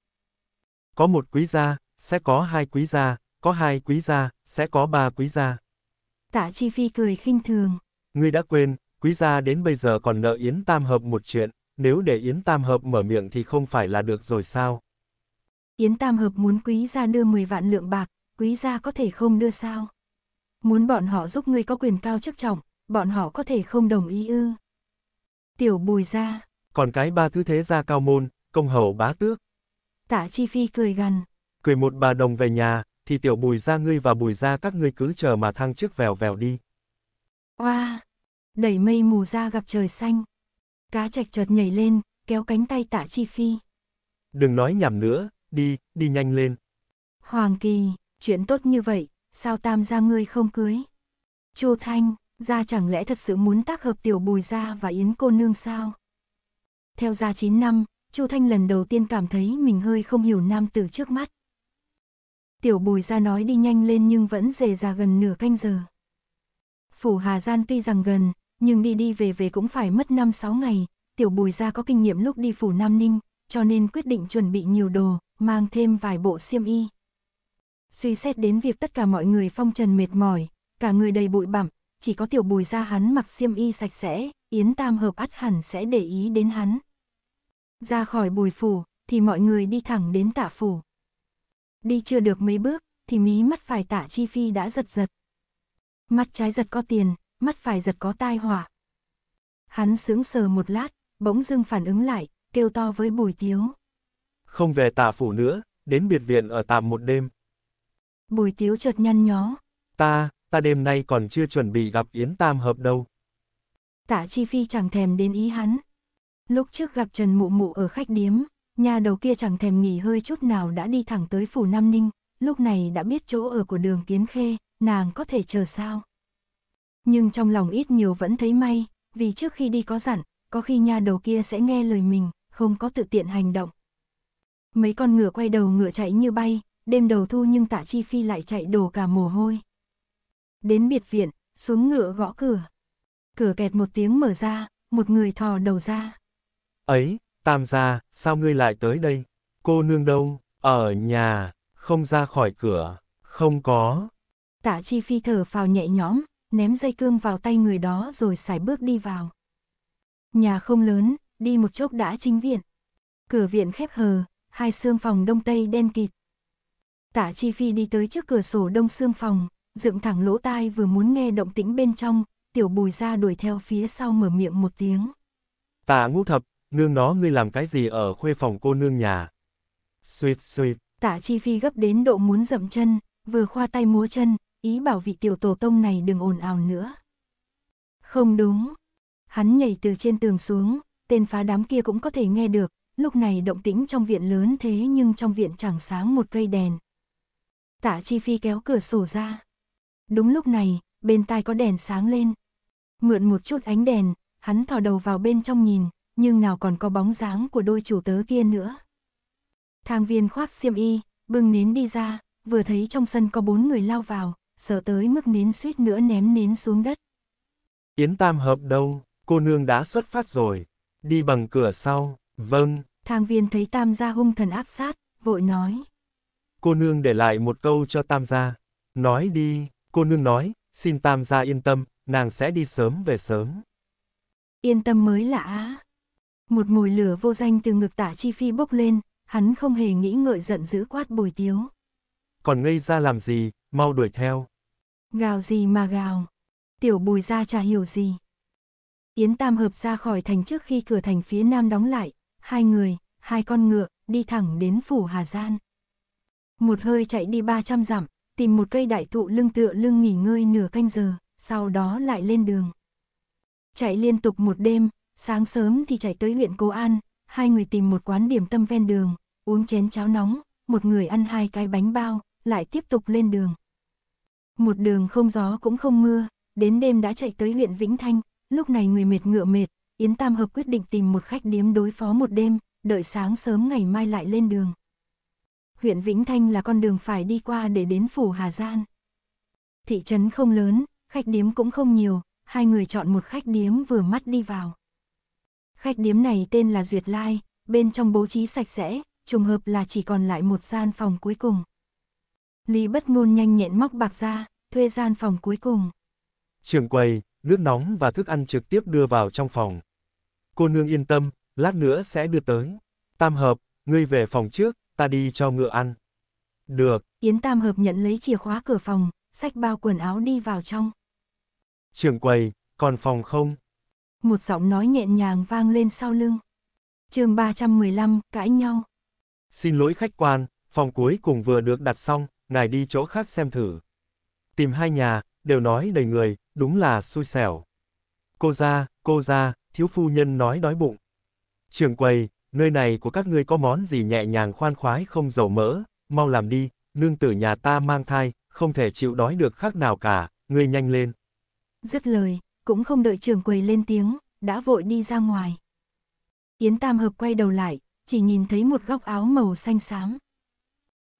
Có một quý gia, sẽ có hai quý gia, có hai quý gia, sẽ có ba quý gia.
Tạ Chi Phi cười khinh thường.
Ngươi đã quên, quý gia đến bây giờ còn nợ Yến Tam Hợp một chuyện, nếu để Yến Tam Hợp mở miệng thì không phải là được rồi sao?
Yến Tam Hợp muốn quý gia đưa 10 vạn lượng bạc, quý gia có thể không đưa sao? Muốn bọn họ giúp ngươi có quyền cao chức trọng, bọn họ có thể không đồng ý ư. Tiểu bùi ra.
Còn cái ba thứ thế ra cao môn, công hậu bá tước.
Tạ Chi Phi cười gần
Cười một bà đồng về nhà, thì tiểu bùi ra ngươi và bùi ra các ngươi cứ chờ mà thăng trước vèo vèo đi.
Oa! Wow. Đẩy mây mù ra gặp trời xanh. Cá chạch chợt nhảy lên, kéo cánh tay tạ Chi Phi.
Đừng nói nhảm nữa, đi, đi nhanh lên.
Hoàng Kỳ, chuyện tốt như vậy, sao tam gia ngươi không cưới? Chu Thanh, Gia chẳng lẽ thật sự muốn tác hợp tiểu bùi gia và yến cô nương sao? Theo gia 9 năm, Chu Thanh lần đầu tiên cảm thấy mình hơi không hiểu nam tử trước mắt. Tiểu bùi gia nói đi nhanh lên nhưng vẫn dề ra gần nửa canh giờ. Phủ Hà Gian tuy rằng gần, nhưng đi đi về về cũng phải mất 5-6 ngày. Tiểu bùi gia có kinh nghiệm lúc đi phủ Nam Ninh, cho nên quyết định chuẩn bị nhiều đồ, mang thêm vài bộ xiêm y. Suy xét đến việc tất cả mọi người phong trần mệt mỏi, cả người đầy bụi bặm, chỉ có tiểu bùi ra hắn mặc xiêm y sạch sẽ, Yến Tam Hợp ắt hẳn sẽ để ý đến hắn. Ra khỏi bùi phủ, thì mọi người đi thẳng đến tạ phủ. Đi chưa được mấy bước, thì mí mắt phải tạ chi phi đã giật giật. Mắt trái giật có tiền, mắt phải giật có tai họa. Hắn sững sờ một lát, bỗng dưng phản ứng lại, kêu to với bùi tiếu.
Không về tạ phủ nữa, đến biệt viện ở tạm một đêm.
Bùi tiếu chợt nhăn nhó.
Ta, ta đêm nay còn chưa chuẩn bị gặp Yến Tam Hợp đâu.
Tạ Chi Phi chẳng thèm đến ý hắn. Lúc trước gặp Trần Mụ Mụ ở khách điếm, nhà đầu kia chẳng thèm nghỉ hơi chút nào đã đi thẳng tới phủ Nam Ninh, lúc này đã biết chỗ ở của đường Kiến Khê, nàng có thể chờ sao. Nhưng trong lòng ít nhiều vẫn thấy may, vì trước khi đi có dặn, có khi nhà đầu kia sẽ nghe lời mình, không có tự tiện hành động. Mấy con ngựa quay đầu ngựa chạy như bay, đêm đầu thu nhưng tạ chi phi lại chạy đổ cả mồ hôi. Đến biệt viện, xuống ngựa gõ cửa. Cửa kẹt một tiếng mở ra, một người thò đầu ra.
Ấy, Tam gia, sao ngươi lại tới đây? Cô nương đâu? Ở nhà, không ra khỏi cửa, không có.
Tạ Chi Phi thở phào nhẹ nhõm, ném dây cương vào tay người đó rồi xài bước đi vào. Nhà không lớn, đi một chốc đã chính viện. Cửa viện khép hờ, hai xương phòng đông tây đen kịt. Tạ Chi Phi đi tới trước cửa sổ đông xương phòng, dựng thẳng lỗ tai vừa muốn nghe động tĩnh bên trong, tiểu bùi ra đuổi theo phía sau mở miệng một tiếng.
Tạ ngũ thập, nương nó ngươi làm cái gì ở khuê phòng cô nương nhà? Xuyệt xuyệt.
Tạ chi phi gấp đến độ muốn dậm chân, vừa khoa tay múa chân, ý bảo vị tiểu tổ tông này đừng ồn ào nữa. Không đúng. Hắn nhảy từ trên tường xuống, tên phá đám kia cũng có thể nghe được, lúc này động tĩnh trong viện lớn thế nhưng trong viện chẳng sáng một cây đèn. Tạ chi phi kéo cửa sổ ra. Đúng lúc này, bên tai có đèn sáng lên. Mượn một chút ánh đèn, hắn thò đầu vào bên trong nhìn, nhưng nào còn có bóng dáng của đôi chủ tớ kia nữa. Thang viên khoác xiêm y, bưng nến đi ra, vừa thấy trong sân có bốn người lao vào, sợ tới mức nến suýt nữa ném nến xuống đất.
Yến Tam hợp đâu, cô nương đã xuất phát rồi, đi bằng cửa sau, vâng.
Thang viên thấy Tam gia hung thần áp sát, vội nói.
Cô nương để lại một câu cho Tam gia, nói đi. Cô nương nói, xin tam gia yên tâm, nàng sẽ đi sớm về sớm.
Yên tâm mới lạ á. Một mùi lửa vô danh từ ngực tả chi phi bốc lên, hắn không hề nghĩ ngợi giận dữ quát bùi tiếu.
Còn ngây ra làm gì, mau đuổi theo.
Gào gì mà gào. Tiểu bùi ra chả hiểu gì. Yến Tam Hợp ra khỏi thành trước khi cửa thành phía nam đóng lại, hai người, hai con ngựa, đi thẳng đến phủ Hà Gian. Một hơi chạy đi 300 dặm, tìm một cây đại thụ lưng tựa lưng nghỉ ngơi nửa canh giờ, sau đó lại lên đường. Chạy liên tục một đêm, sáng sớm thì chạy tới huyện Cố An, hai người tìm một quán điểm tâm ven đường, uống chén cháo nóng, một người ăn hai cái bánh bao, lại tiếp tục lên đường. Một đường không gió cũng không mưa, đến đêm đã chạy tới huyện Vĩnh Thanh, lúc này người mệt ngựa mệt, Yến Tam Hợp quyết định tìm một khách điếm đối phó một đêm, đợi sáng sớm ngày mai lại lên đường huyện Vĩnh Thanh là con đường phải đi qua để đến phủ Hà Gian. Thị trấn không lớn, khách điếm cũng không nhiều, hai người chọn một khách điếm vừa mắt đi vào. Khách điếm này tên là Duyệt Lai, bên trong bố trí sạch sẽ, trùng hợp là chỉ còn lại một gian phòng cuối cùng. Lý bất ngôn nhanh nhẹn móc bạc ra, thuê gian phòng cuối cùng.
Trường quầy, nước nóng và thức ăn trực tiếp đưa vào trong phòng. Cô nương yên tâm, lát nữa sẽ đưa tới. Tam hợp, ngươi về phòng trước, ta đi cho ngựa ăn. Được.
Yến Tam Hợp nhận lấy chìa khóa cửa phòng, sách bao quần áo đi vào trong.
Trưởng quầy, còn phòng không?
Một giọng nói nhẹ nhàng vang lên sau lưng. chương 315, cãi nhau.
Xin lỗi khách quan, phòng cuối cùng vừa được đặt xong, ngài đi chỗ khác xem thử. Tìm hai nhà, đều nói đầy người, đúng là xui xẻo. Cô ra, cô ra, thiếu phu nhân nói đói bụng. Trường quầy, nơi này của các ngươi có món gì nhẹ nhàng khoan khoái không dầu mỡ, mau làm đi, nương tử nhà ta mang thai, không thể chịu đói được khác nào cả, ngươi nhanh lên.
Dứt lời, cũng không đợi trường quầy lên tiếng, đã vội đi ra ngoài. Yến Tam Hợp quay đầu lại, chỉ nhìn thấy một góc áo màu xanh xám.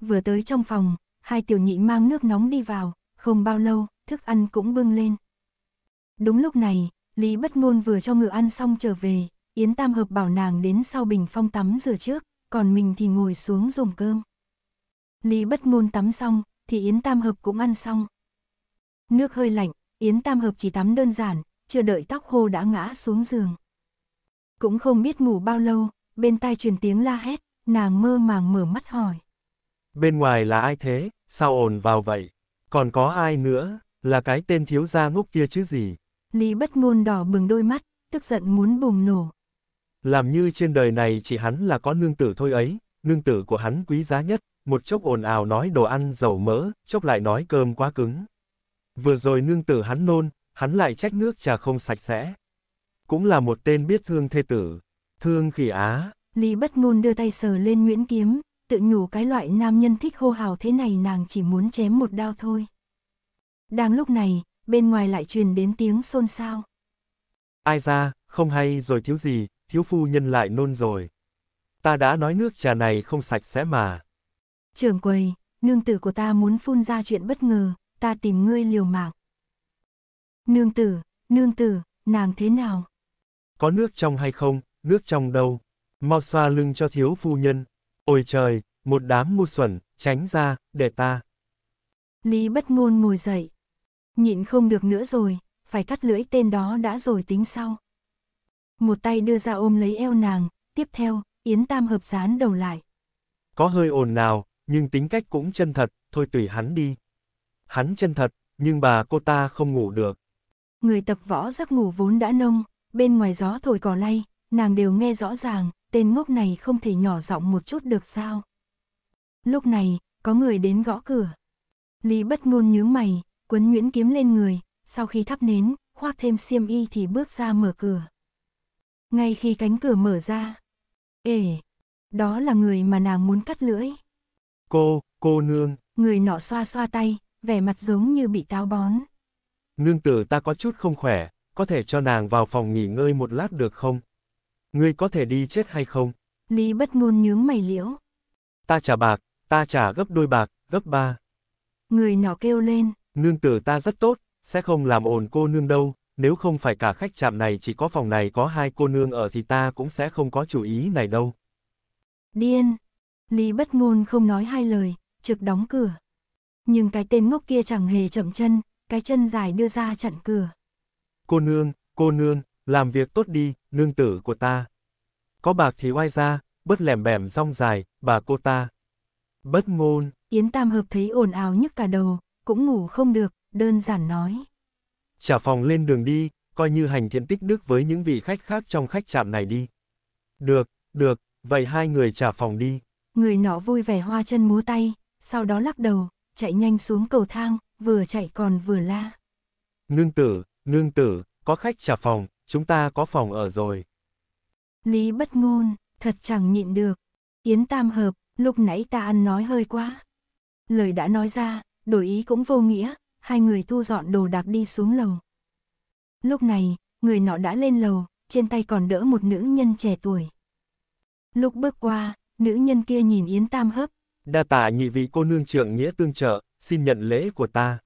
Vừa tới trong phòng, hai tiểu nhị mang nước nóng đi vào, không bao lâu, thức ăn cũng bưng lên. Đúng lúc này, Lý Bất Ngôn vừa cho ngựa ăn xong trở về, Yến Tam Hợp bảo nàng đến sau bình phong tắm rửa trước, còn mình thì ngồi xuống dùng cơm. Lý bất ngôn tắm xong, thì Yến Tam Hợp cũng ăn xong. Nước hơi lạnh, Yến Tam Hợp chỉ tắm đơn giản, chưa đợi tóc khô đã ngã xuống giường. Cũng không biết ngủ bao lâu, bên tai truyền tiếng la hét, nàng mơ màng mở mắt hỏi.
Bên ngoài là ai thế, sao ồn vào vậy? Còn có ai nữa, là cái tên thiếu gia ngốc kia chứ gì?
Lý bất ngôn đỏ bừng đôi mắt, tức giận muốn bùng nổ,
làm như trên đời này chỉ hắn là có nương tử thôi ấy, nương tử của hắn quý giá nhất, một chốc ồn ào nói đồ ăn dầu mỡ, chốc lại nói cơm quá cứng. Vừa rồi nương tử hắn nôn, hắn lại trách nước trà không sạch sẽ. Cũng là một tên biết thương thê tử, thương khỉ á.
Lý bất ngôn đưa tay sờ lên Nguyễn Kiếm, tự nhủ cái loại nam nhân thích hô hào thế này nàng chỉ muốn chém một đao thôi. Đang lúc này, bên ngoài lại truyền đến tiếng xôn xao.
Ai ra, không hay rồi thiếu gì, thiếu phu nhân lại nôn rồi. Ta đã nói nước trà này không sạch sẽ mà.
Trường quầy, nương tử của ta muốn phun ra chuyện bất ngờ, ta tìm ngươi liều mạng. Nương tử, nương tử, nàng thế nào?
Có nước trong hay không, nước trong đâu? Mau xoa lưng cho thiếu phu nhân. Ôi trời, một đám ngu xuẩn, tránh ra, để ta.
Lý bất ngôn ngồi dậy. Nhịn không được nữa rồi, phải cắt lưỡi tên đó đã rồi tính sau một tay đưa ra ôm lấy eo nàng, tiếp theo, Yến Tam hợp dán đầu lại.
Có hơi ồn nào, nhưng tính cách cũng chân thật, thôi tùy hắn đi. Hắn chân thật, nhưng bà cô ta không ngủ được.
Người tập võ giấc ngủ vốn đã nông, bên ngoài gió thổi cỏ lay, nàng đều nghe rõ ràng, tên ngốc này không thể nhỏ giọng một chút được sao. Lúc này, có người đến gõ cửa. Lý bất ngôn nhướng mày, quấn nhuyễn kiếm lên người, sau khi thắp nến, khoác thêm xiêm y thì bước ra mở cửa. Ngay khi cánh cửa mở ra, ê, đó là người mà nàng muốn cắt lưỡi.
Cô, cô nương.
Người nọ xoa xoa tay, vẻ mặt giống như bị táo bón.
Nương tử ta có chút không khỏe, có thể cho nàng vào phòng nghỉ ngơi một lát được không? Ngươi có thể đi chết hay không?
Lý bất ngôn nhướng mày liễu.
Ta trả bạc, ta trả gấp đôi bạc, gấp ba.
Người nọ kêu
lên. Nương tử ta rất tốt, sẽ không làm ồn cô nương đâu nếu không phải cả khách trạm này chỉ có phòng này có hai cô nương ở thì ta cũng sẽ không có chủ ý này đâu.
Điên! Lý bất ngôn không nói hai lời, trực đóng cửa. Nhưng cái tên ngốc kia chẳng hề chậm chân, cái chân dài đưa ra chặn cửa.
Cô nương, cô nương, làm việc tốt đi, nương tử của ta. Có bạc thì oai ra, bớt lẻm bẻm rong dài, bà cô ta. Bất ngôn.
Yến Tam Hợp thấy ồn ào nhức cả đầu, cũng ngủ không được, đơn giản nói.
Trả phòng lên đường đi, coi như hành thiện tích đức với những vị khách khác trong khách trạm này đi. Được, được, vậy hai người trả phòng đi.
Người nọ vui vẻ hoa chân múa tay, sau đó lắc đầu, chạy nhanh xuống cầu thang, vừa chạy còn vừa la.
Nương tử, nương tử, có khách trả phòng, chúng ta có phòng ở rồi.
Lý bất ngôn, thật chẳng nhịn được. Yến tam hợp, lúc nãy ta ăn nói hơi quá. Lời đã nói ra, đổi ý cũng vô nghĩa, hai người thu dọn đồ đạc đi xuống lầu. Lúc này, người nọ đã lên lầu, trên tay còn đỡ một nữ nhân trẻ tuổi. Lúc bước qua, nữ nhân kia nhìn Yến Tam hấp.
Đa tạ nhị vị cô nương trượng nghĩa tương trợ, xin nhận lễ của ta.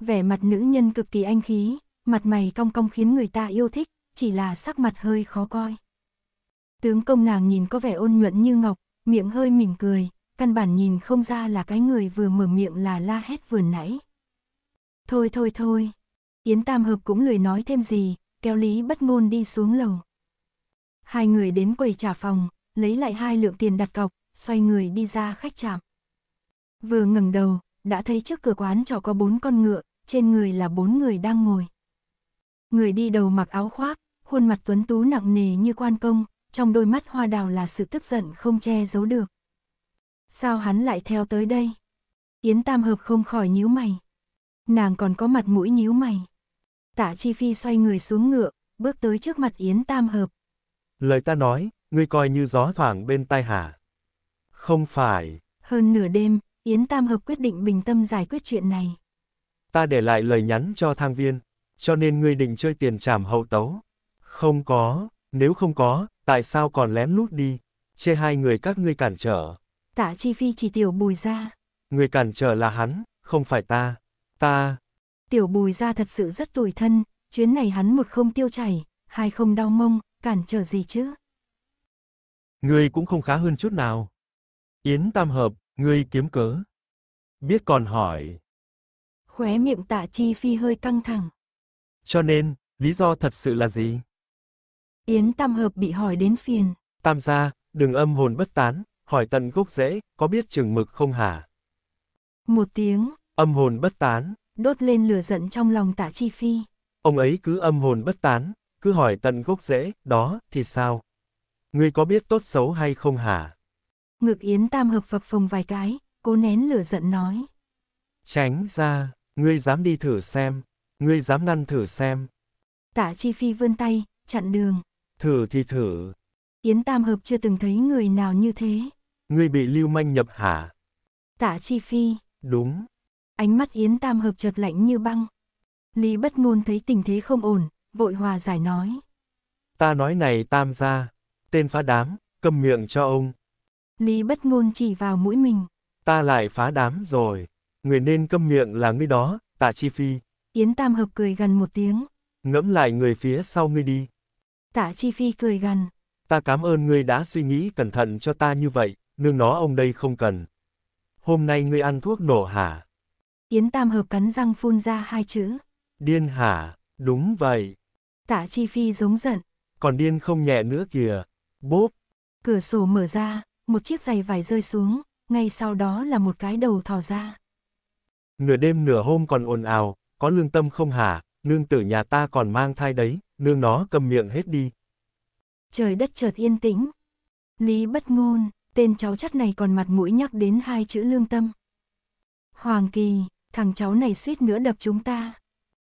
Vẻ mặt nữ nhân cực kỳ anh khí, mặt mày cong cong khiến người ta yêu thích, chỉ là sắc mặt hơi khó coi. Tướng công nàng nhìn có vẻ ôn nhuận như ngọc, miệng hơi mỉm cười, căn bản nhìn không ra là cái người vừa mở miệng là la hét vừa nãy. Thôi thôi thôi. Yến Tam Hợp cũng lười nói thêm gì, kéo Lý bất ngôn đi xuống lầu. Hai người đến quầy trả phòng, lấy lại hai lượng tiền đặt cọc, xoay người đi ra khách trạm. Vừa ngẩng đầu, đã thấy trước cửa quán trò có bốn con ngựa, trên người là bốn người đang ngồi. Người đi đầu mặc áo khoác, khuôn mặt tuấn tú nặng nề như quan công, trong đôi mắt hoa đào là sự tức giận không che giấu được. Sao hắn lại theo tới đây? Yến Tam Hợp không khỏi nhíu mày nàng còn có mặt mũi nhíu mày. Tạ Chi Phi xoay người xuống ngựa, bước tới trước mặt Yến Tam Hợp.
Lời ta nói, ngươi coi như gió thoảng bên tai hả? Không phải.
Hơn nửa đêm, Yến Tam Hợp quyết định bình tâm giải quyết chuyện này.
Ta để lại lời nhắn cho thang viên, cho nên ngươi định chơi tiền trảm hậu tấu. Không có, nếu không có, tại sao còn lén lút đi? Chê hai người các ngươi cản trở.
Tạ Chi Phi chỉ tiểu bùi ra.
Người cản trở là hắn, không phải ta ta.
Tiểu bùi ra thật sự rất tủi thân, chuyến này hắn một không tiêu chảy, hai không đau mông, cản trở gì chứ.
Ngươi cũng không khá hơn chút nào. Yến tam hợp, ngươi kiếm cớ. Biết còn hỏi.
Khóe miệng tạ chi phi hơi căng thẳng.
Cho nên, lý do thật sự là gì?
Yến tam hợp bị hỏi đến phiền.
Tam gia, đừng âm hồn bất tán, hỏi tận gốc rễ, có biết trường mực không hả?
Một tiếng,
Âm hồn bất tán.
Đốt lên lửa giận trong lòng tạ chi phi.
Ông ấy cứ âm hồn bất tán, cứ hỏi tận gốc rễ, đó, thì sao? Ngươi có biết tốt xấu hay không hả?
Ngực Yến Tam hợp phập phồng vài cái, cố nén lửa giận nói.
Tránh ra, ngươi dám đi thử xem, ngươi dám ngăn thử xem.
Tạ Chi Phi vươn tay, chặn đường.
Thử thì thử.
Yến Tam Hợp chưa từng thấy người nào như thế.
Ngươi bị lưu manh nhập hả?
Tạ Chi Phi. Đúng, ánh mắt Yến Tam Hợp chợt lạnh như băng. Lý bất ngôn thấy tình thế không ổn, vội hòa giải nói.
Ta nói này Tam ra, tên phá đám, cầm miệng cho ông.
Lý bất ngôn chỉ vào mũi mình.
Ta lại phá đám rồi, người nên câm miệng là ngươi đó, tạ chi phi.
Yến Tam Hợp cười gần một tiếng.
Ngẫm lại người phía sau ngươi đi.
Tạ chi phi cười gần.
Ta cảm ơn ngươi đã suy nghĩ cẩn thận cho ta như vậy, nương nó ông đây không cần. Hôm nay ngươi ăn thuốc nổ hả?
Yến Tam Hợp cắn răng phun ra hai chữ.
Điên hả, đúng vậy.
Tạ Chi Phi giống giận.
Còn điên không nhẹ nữa kìa. Bốp.
Cửa sổ mở ra, một chiếc giày vải rơi xuống, ngay sau đó là một cái đầu thò ra.
Nửa đêm nửa hôm còn ồn ào, có lương tâm không hả, nương tử nhà ta còn mang thai đấy, nương nó cầm miệng hết đi.
Trời đất chợt yên tĩnh. Lý bất ngôn, tên cháu chất này còn mặt mũi nhắc đến hai chữ lương tâm. Hoàng Kỳ, thằng cháu này suýt nữa đập chúng ta.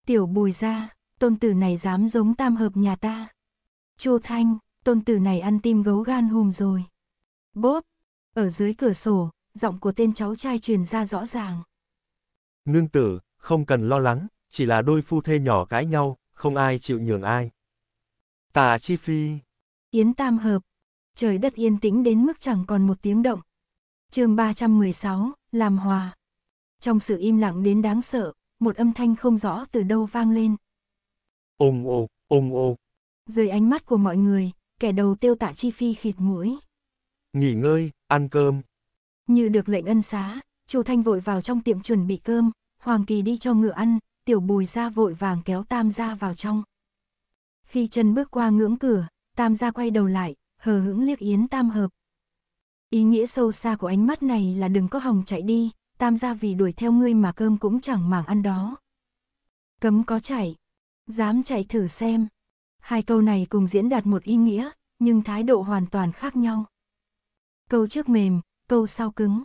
Tiểu bùi ra, tôn tử này dám giống tam hợp nhà ta. Chu Thanh, tôn tử này ăn tim gấu gan hùm rồi. Bốp, ở dưới cửa sổ, giọng của tên cháu trai truyền ra rõ ràng.
Nương tử, không cần lo lắng, chỉ là đôi phu thê nhỏ cãi nhau, không ai chịu nhường ai. Tà chi phi.
Yến tam hợp. Trời đất yên tĩnh đến mức chẳng còn một tiếng động. chương 316, làm hòa. Trong sự im lặng đến đáng sợ, một âm thanh không rõ từ đâu vang lên.
Ôm ộp, ôm ộp.
Dưới ánh mắt của mọi người, kẻ đầu tiêu tạ chi phi khịt mũi.
Nghỉ ngơi, ăn cơm.
Như được lệnh ân xá, Chu Thanh vội vào trong tiệm chuẩn bị cơm, Hoàng Kỳ đi cho ngựa ăn, Tiểu Bùi ra vội vàng kéo Tam gia vào trong. Khi chân bước qua ngưỡng cửa, Tam gia quay đầu lại, hờ hững liếc Yến Tam hợp. Ý nghĩa sâu xa của ánh mắt này là đừng có hòng chạy đi, tam gia vì đuổi theo ngươi mà cơm cũng chẳng màng ăn đó. Cấm có chạy, dám chạy thử xem. Hai câu này cùng diễn đạt một ý nghĩa, nhưng thái độ hoàn toàn khác nhau. Câu trước mềm, câu sau cứng.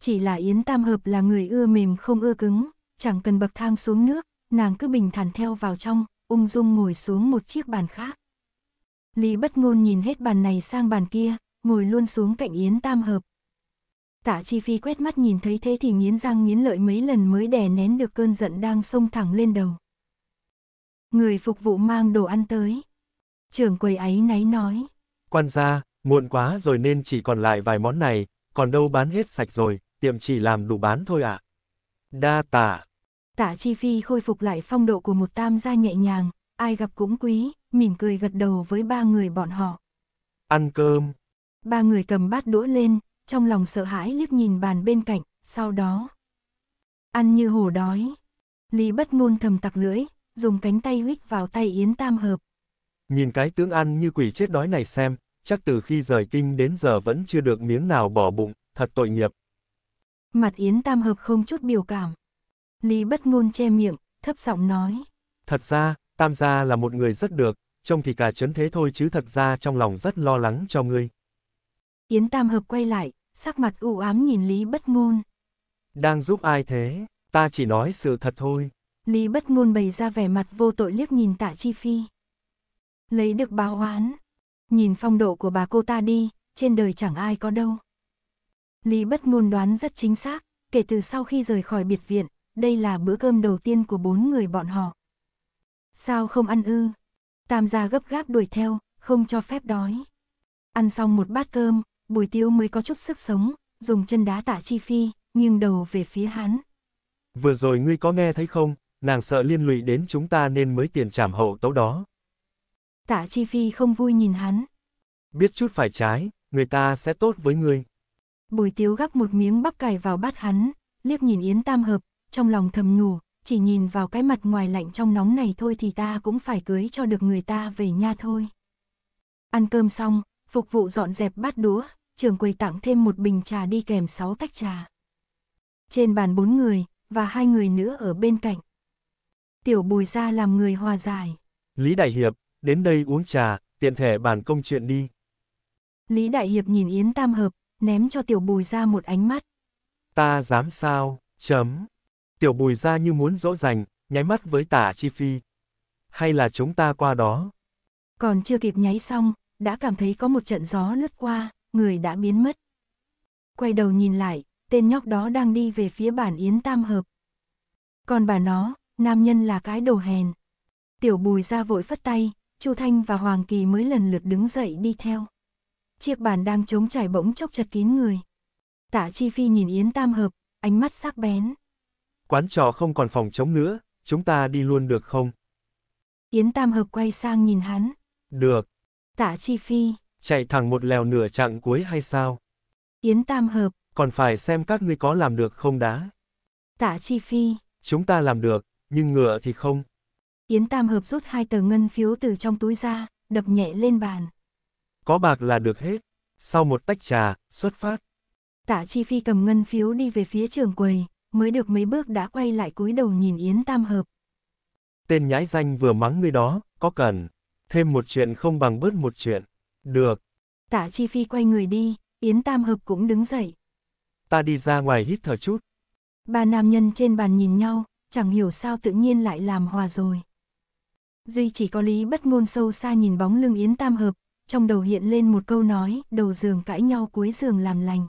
Chỉ là Yến Tam Hợp là người ưa mềm không ưa cứng, chẳng cần bậc thang xuống nước, nàng cứ bình thản theo vào trong, ung dung ngồi xuống một chiếc bàn khác. Lý bất ngôn nhìn hết bàn này sang bàn kia, ngồi luôn xuống cạnh Yến Tam Hợp, Tạ Chi Phi quét mắt nhìn thấy thế thì nghiến răng nghiến lợi mấy lần mới đè nén được cơn giận đang xông thẳng lên đầu. Người phục vụ mang đồ ăn tới. Trưởng quầy ấy náy nói.
Quan gia, muộn quá rồi nên chỉ còn lại vài món này, còn đâu bán hết sạch rồi, tiệm chỉ làm đủ bán thôi ạ. À. Đa tạ.
Tạ Chi Phi khôi phục lại phong độ của một tam gia nhẹ nhàng, ai gặp cũng quý, mỉm cười gật đầu với ba người bọn họ.
Ăn cơm.
Ba người cầm bát đũa lên, trong lòng sợ hãi liếc nhìn bàn bên cạnh, sau đó. Ăn như hổ đói. Lý bất ngôn thầm tặc lưỡi, dùng cánh tay huých vào tay Yến Tam Hợp.
Nhìn cái tướng ăn như quỷ chết đói này xem, chắc từ khi rời kinh đến giờ vẫn chưa được miếng nào bỏ bụng, thật tội nghiệp.
Mặt Yến Tam Hợp không chút biểu cảm. Lý bất ngôn che miệng, thấp giọng nói.
Thật ra, Tam gia là một người rất được, trông thì cả chấn thế thôi chứ thật ra trong lòng rất lo lắng cho ngươi.
Yến Tam Hợp quay lại, sắc mặt u ám nhìn Lý Bất Ngôn.
Đang giúp ai thế? Ta chỉ nói sự thật thôi.
Lý Bất Ngôn bày ra vẻ mặt vô tội liếc nhìn Tạ Chi Phi. Lấy được báo oán. Nhìn phong độ của bà cô ta đi, trên đời chẳng ai có đâu. Lý Bất Ngôn đoán rất chính xác, kể từ sau khi rời khỏi biệt viện, đây là bữa cơm đầu tiên của bốn người bọn họ. Sao không ăn ư? Tam gia gấp gáp đuổi theo, không cho phép đói. Ăn xong một bát cơm, Bùi tiêu mới có chút sức sống, dùng chân đá tạ chi phi, nghiêng đầu về phía hắn.
Vừa rồi ngươi có nghe thấy không, nàng sợ liên lụy đến chúng ta nên mới tiền trảm hậu tấu đó.
Tạ chi phi không vui nhìn hắn.
Biết chút phải trái, người ta sẽ tốt với ngươi.
Bùi tiếu gắp một miếng bắp cải vào bát hắn, liếc nhìn Yến Tam Hợp, trong lòng thầm nhủ, chỉ nhìn vào cái mặt ngoài lạnh trong nóng này thôi thì ta cũng phải cưới cho được người ta về nha thôi. Ăn cơm xong, phục vụ dọn dẹp bát đũa, trường quầy tặng thêm một bình trà đi kèm 6 tách trà. Trên bàn bốn người, và hai người nữa ở bên cạnh. Tiểu Bùi ra làm người hòa giải.
Lý Đại Hiệp, đến đây uống trà, tiện thể bàn công chuyện đi.
Lý Đại Hiệp nhìn Yến Tam Hợp, ném cho Tiểu Bùi ra một ánh mắt.
Ta dám sao, chấm. Tiểu Bùi ra như muốn dỗ dành, nháy mắt với tả Chi Phi. Hay là chúng ta qua đó?
Còn chưa kịp nháy xong, đã cảm thấy có một trận gió lướt qua, người đã biến mất. Quay đầu nhìn lại, tên nhóc đó đang đi về phía bản Yến Tam Hợp. Còn bà nó, nam nhân là cái đồ hèn. Tiểu bùi ra vội phất tay, Chu Thanh và Hoàng Kỳ mới lần lượt đứng dậy đi theo. Chiếc bàn đang chống trải bỗng chốc chật kín người. Tạ Chi Phi nhìn Yến Tam Hợp, ánh mắt sắc bén.
Quán trò không còn phòng chống nữa, chúng ta đi luôn được không?
Yến Tam Hợp quay sang nhìn hắn. Được, Tạ Chi Phi.
Chạy thẳng một lèo nửa chặng cuối hay sao?
Yến Tam Hợp.
Còn phải xem các ngươi có làm được không đã.
Tạ Chi Phi.
Chúng ta làm được, nhưng ngựa thì không.
Yến Tam Hợp rút hai tờ ngân phiếu từ trong túi ra, đập nhẹ lên bàn.
Có bạc là được hết. Sau một tách trà,
xuất phát. Tạ Chi Phi cầm ngân phiếu đi về phía trường quầy, mới được mấy bước đã quay lại cúi đầu nhìn Yến Tam Hợp.
Tên nhãi danh vừa mắng người đó, có cần. Thêm một chuyện không bằng bớt một chuyện. Được.
Tạ Chi Phi quay người đi, Yến Tam Hợp cũng đứng dậy.
Ta đi ra ngoài hít thở chút.
Ba nam nhân trên bàn nhìn nhau, chẳng hiểu sao tự nhiên lại làm hòa rồi. Duy chỉ có lý bất ngôn sâu xa nhìn bóng lưng Yến Tam Hợp, trong đầu hiện lên một câu nói, đầu giường cãi nhau cuối giường làm lành.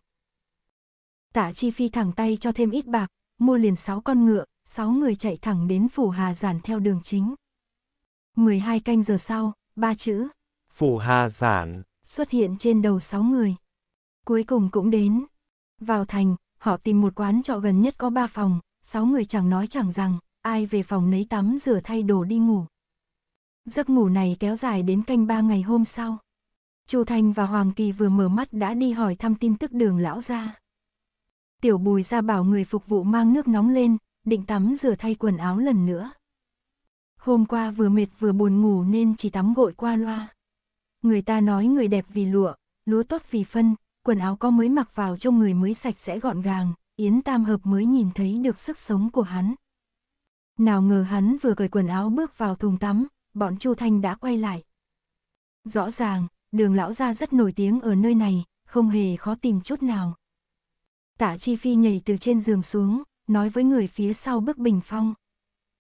Tạ Chi Phi thẳng tay cho thêm ít bạc, mua liền sáu con ngựa, sáu người chạy thẳng đến Phủ Hà Giản theo đường chính. 12 canh giờ sau, ba chữ
phù Hà Giản
xuất hiện trên đầu 6 người. Cuối cùng cũng đến. Vào thành, họ tìm một quán trọ gần nhất có 3 phòng, 6 người chẳng nói chẳng rằng, ai về phòng nấy tắm rửa thay đồ đi ngủ. Giấc ngủ này kéo dài đến canh 3 ngày hôm sau. Chu Thành và Hoàng Kỳ vừa mở mắt đã đi hỏi thăm tin tức đường lão ra. Tiểu Bùi ra bảo người phục vụ mang nước nóng lên, định tắm rửa thay quần áo lần nữa. Hôm qua vừa mệt vừa buồn ngủ nên chỉ tắm gội qua loa. Người ta nói người đẹp vì lụa, lúa tốt vì phân, quần áo có mới mặc vào trông người mới sạch sẽ gọn gàng, Yến Tam Hợp mới nhìn thấy được sức sống của hắn. Nào ngờ hắn vừa cởi quần áo bước vào thùng tắm, bọn Chu Thanh đã quay lại. Rõ ràng, đường lão gia rất nổi tiếng ở nơi này, không hề khó tìm chút nào. Tả Chi Phi nhảy từ trên giường xuống, nói với người phía sau bước bình phong.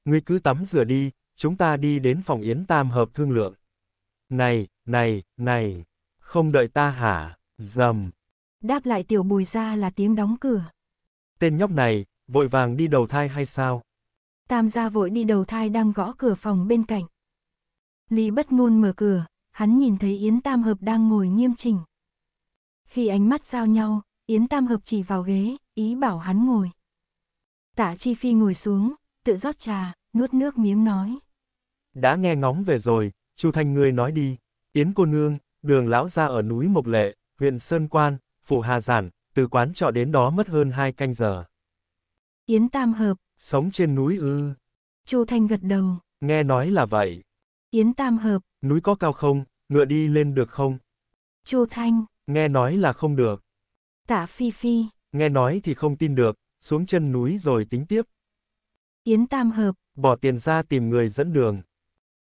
Ngươi cứ tắm rửa đi, chúng ta đi đến phòng Yến Tam hợp thương lượng. Này, này, này, không đợi ta hả, dầm.
Đáp lại tiểu bùi ra là tiếng đóng cửa.
Tên nhóc này, vội vàng đi đầu thai hay sao?
Tam gia vội đi đầu thai đang gõ cửa phòng bên cạnh. Lý bất ngôn mở cửa, hắn nhìn thấy Yến Tam Hợp đang ngồi nghiêm chỉnh. Khi ánh mắt giao nhau, Yến Tam Hợp chỉ vào ghế, ý bảo hắn ngồi. Tạ Chi Phi ngồi xuống, tự rót trà, nuốt nước miếng nói
đã nghe ngóng về rồi, Chu Thanh ngươi nói đi. Yến cô nương, đường lão ra ở núi Mộc Lệ, huyện Sơn Quan, phủ Hà Giản, từ quán trọ đến đó mất hơn hai canh giờ.
Yến Tam Hợp.
Sống trên núi ư.
Chu Thanh gật đầu.
Nghe nói là vậy.
Yến Tam Hợp.
Núi có cao không, ngựa đi lên được không? Chu Thanh. Nghe nói là không được.
Tạ Phi Phi.
Nghe nói thì không tin được, xuống chân núi rồi tính tiếp.
Yến Tam Hợp.
Bỏ tiền ra tìm người dẫn đường.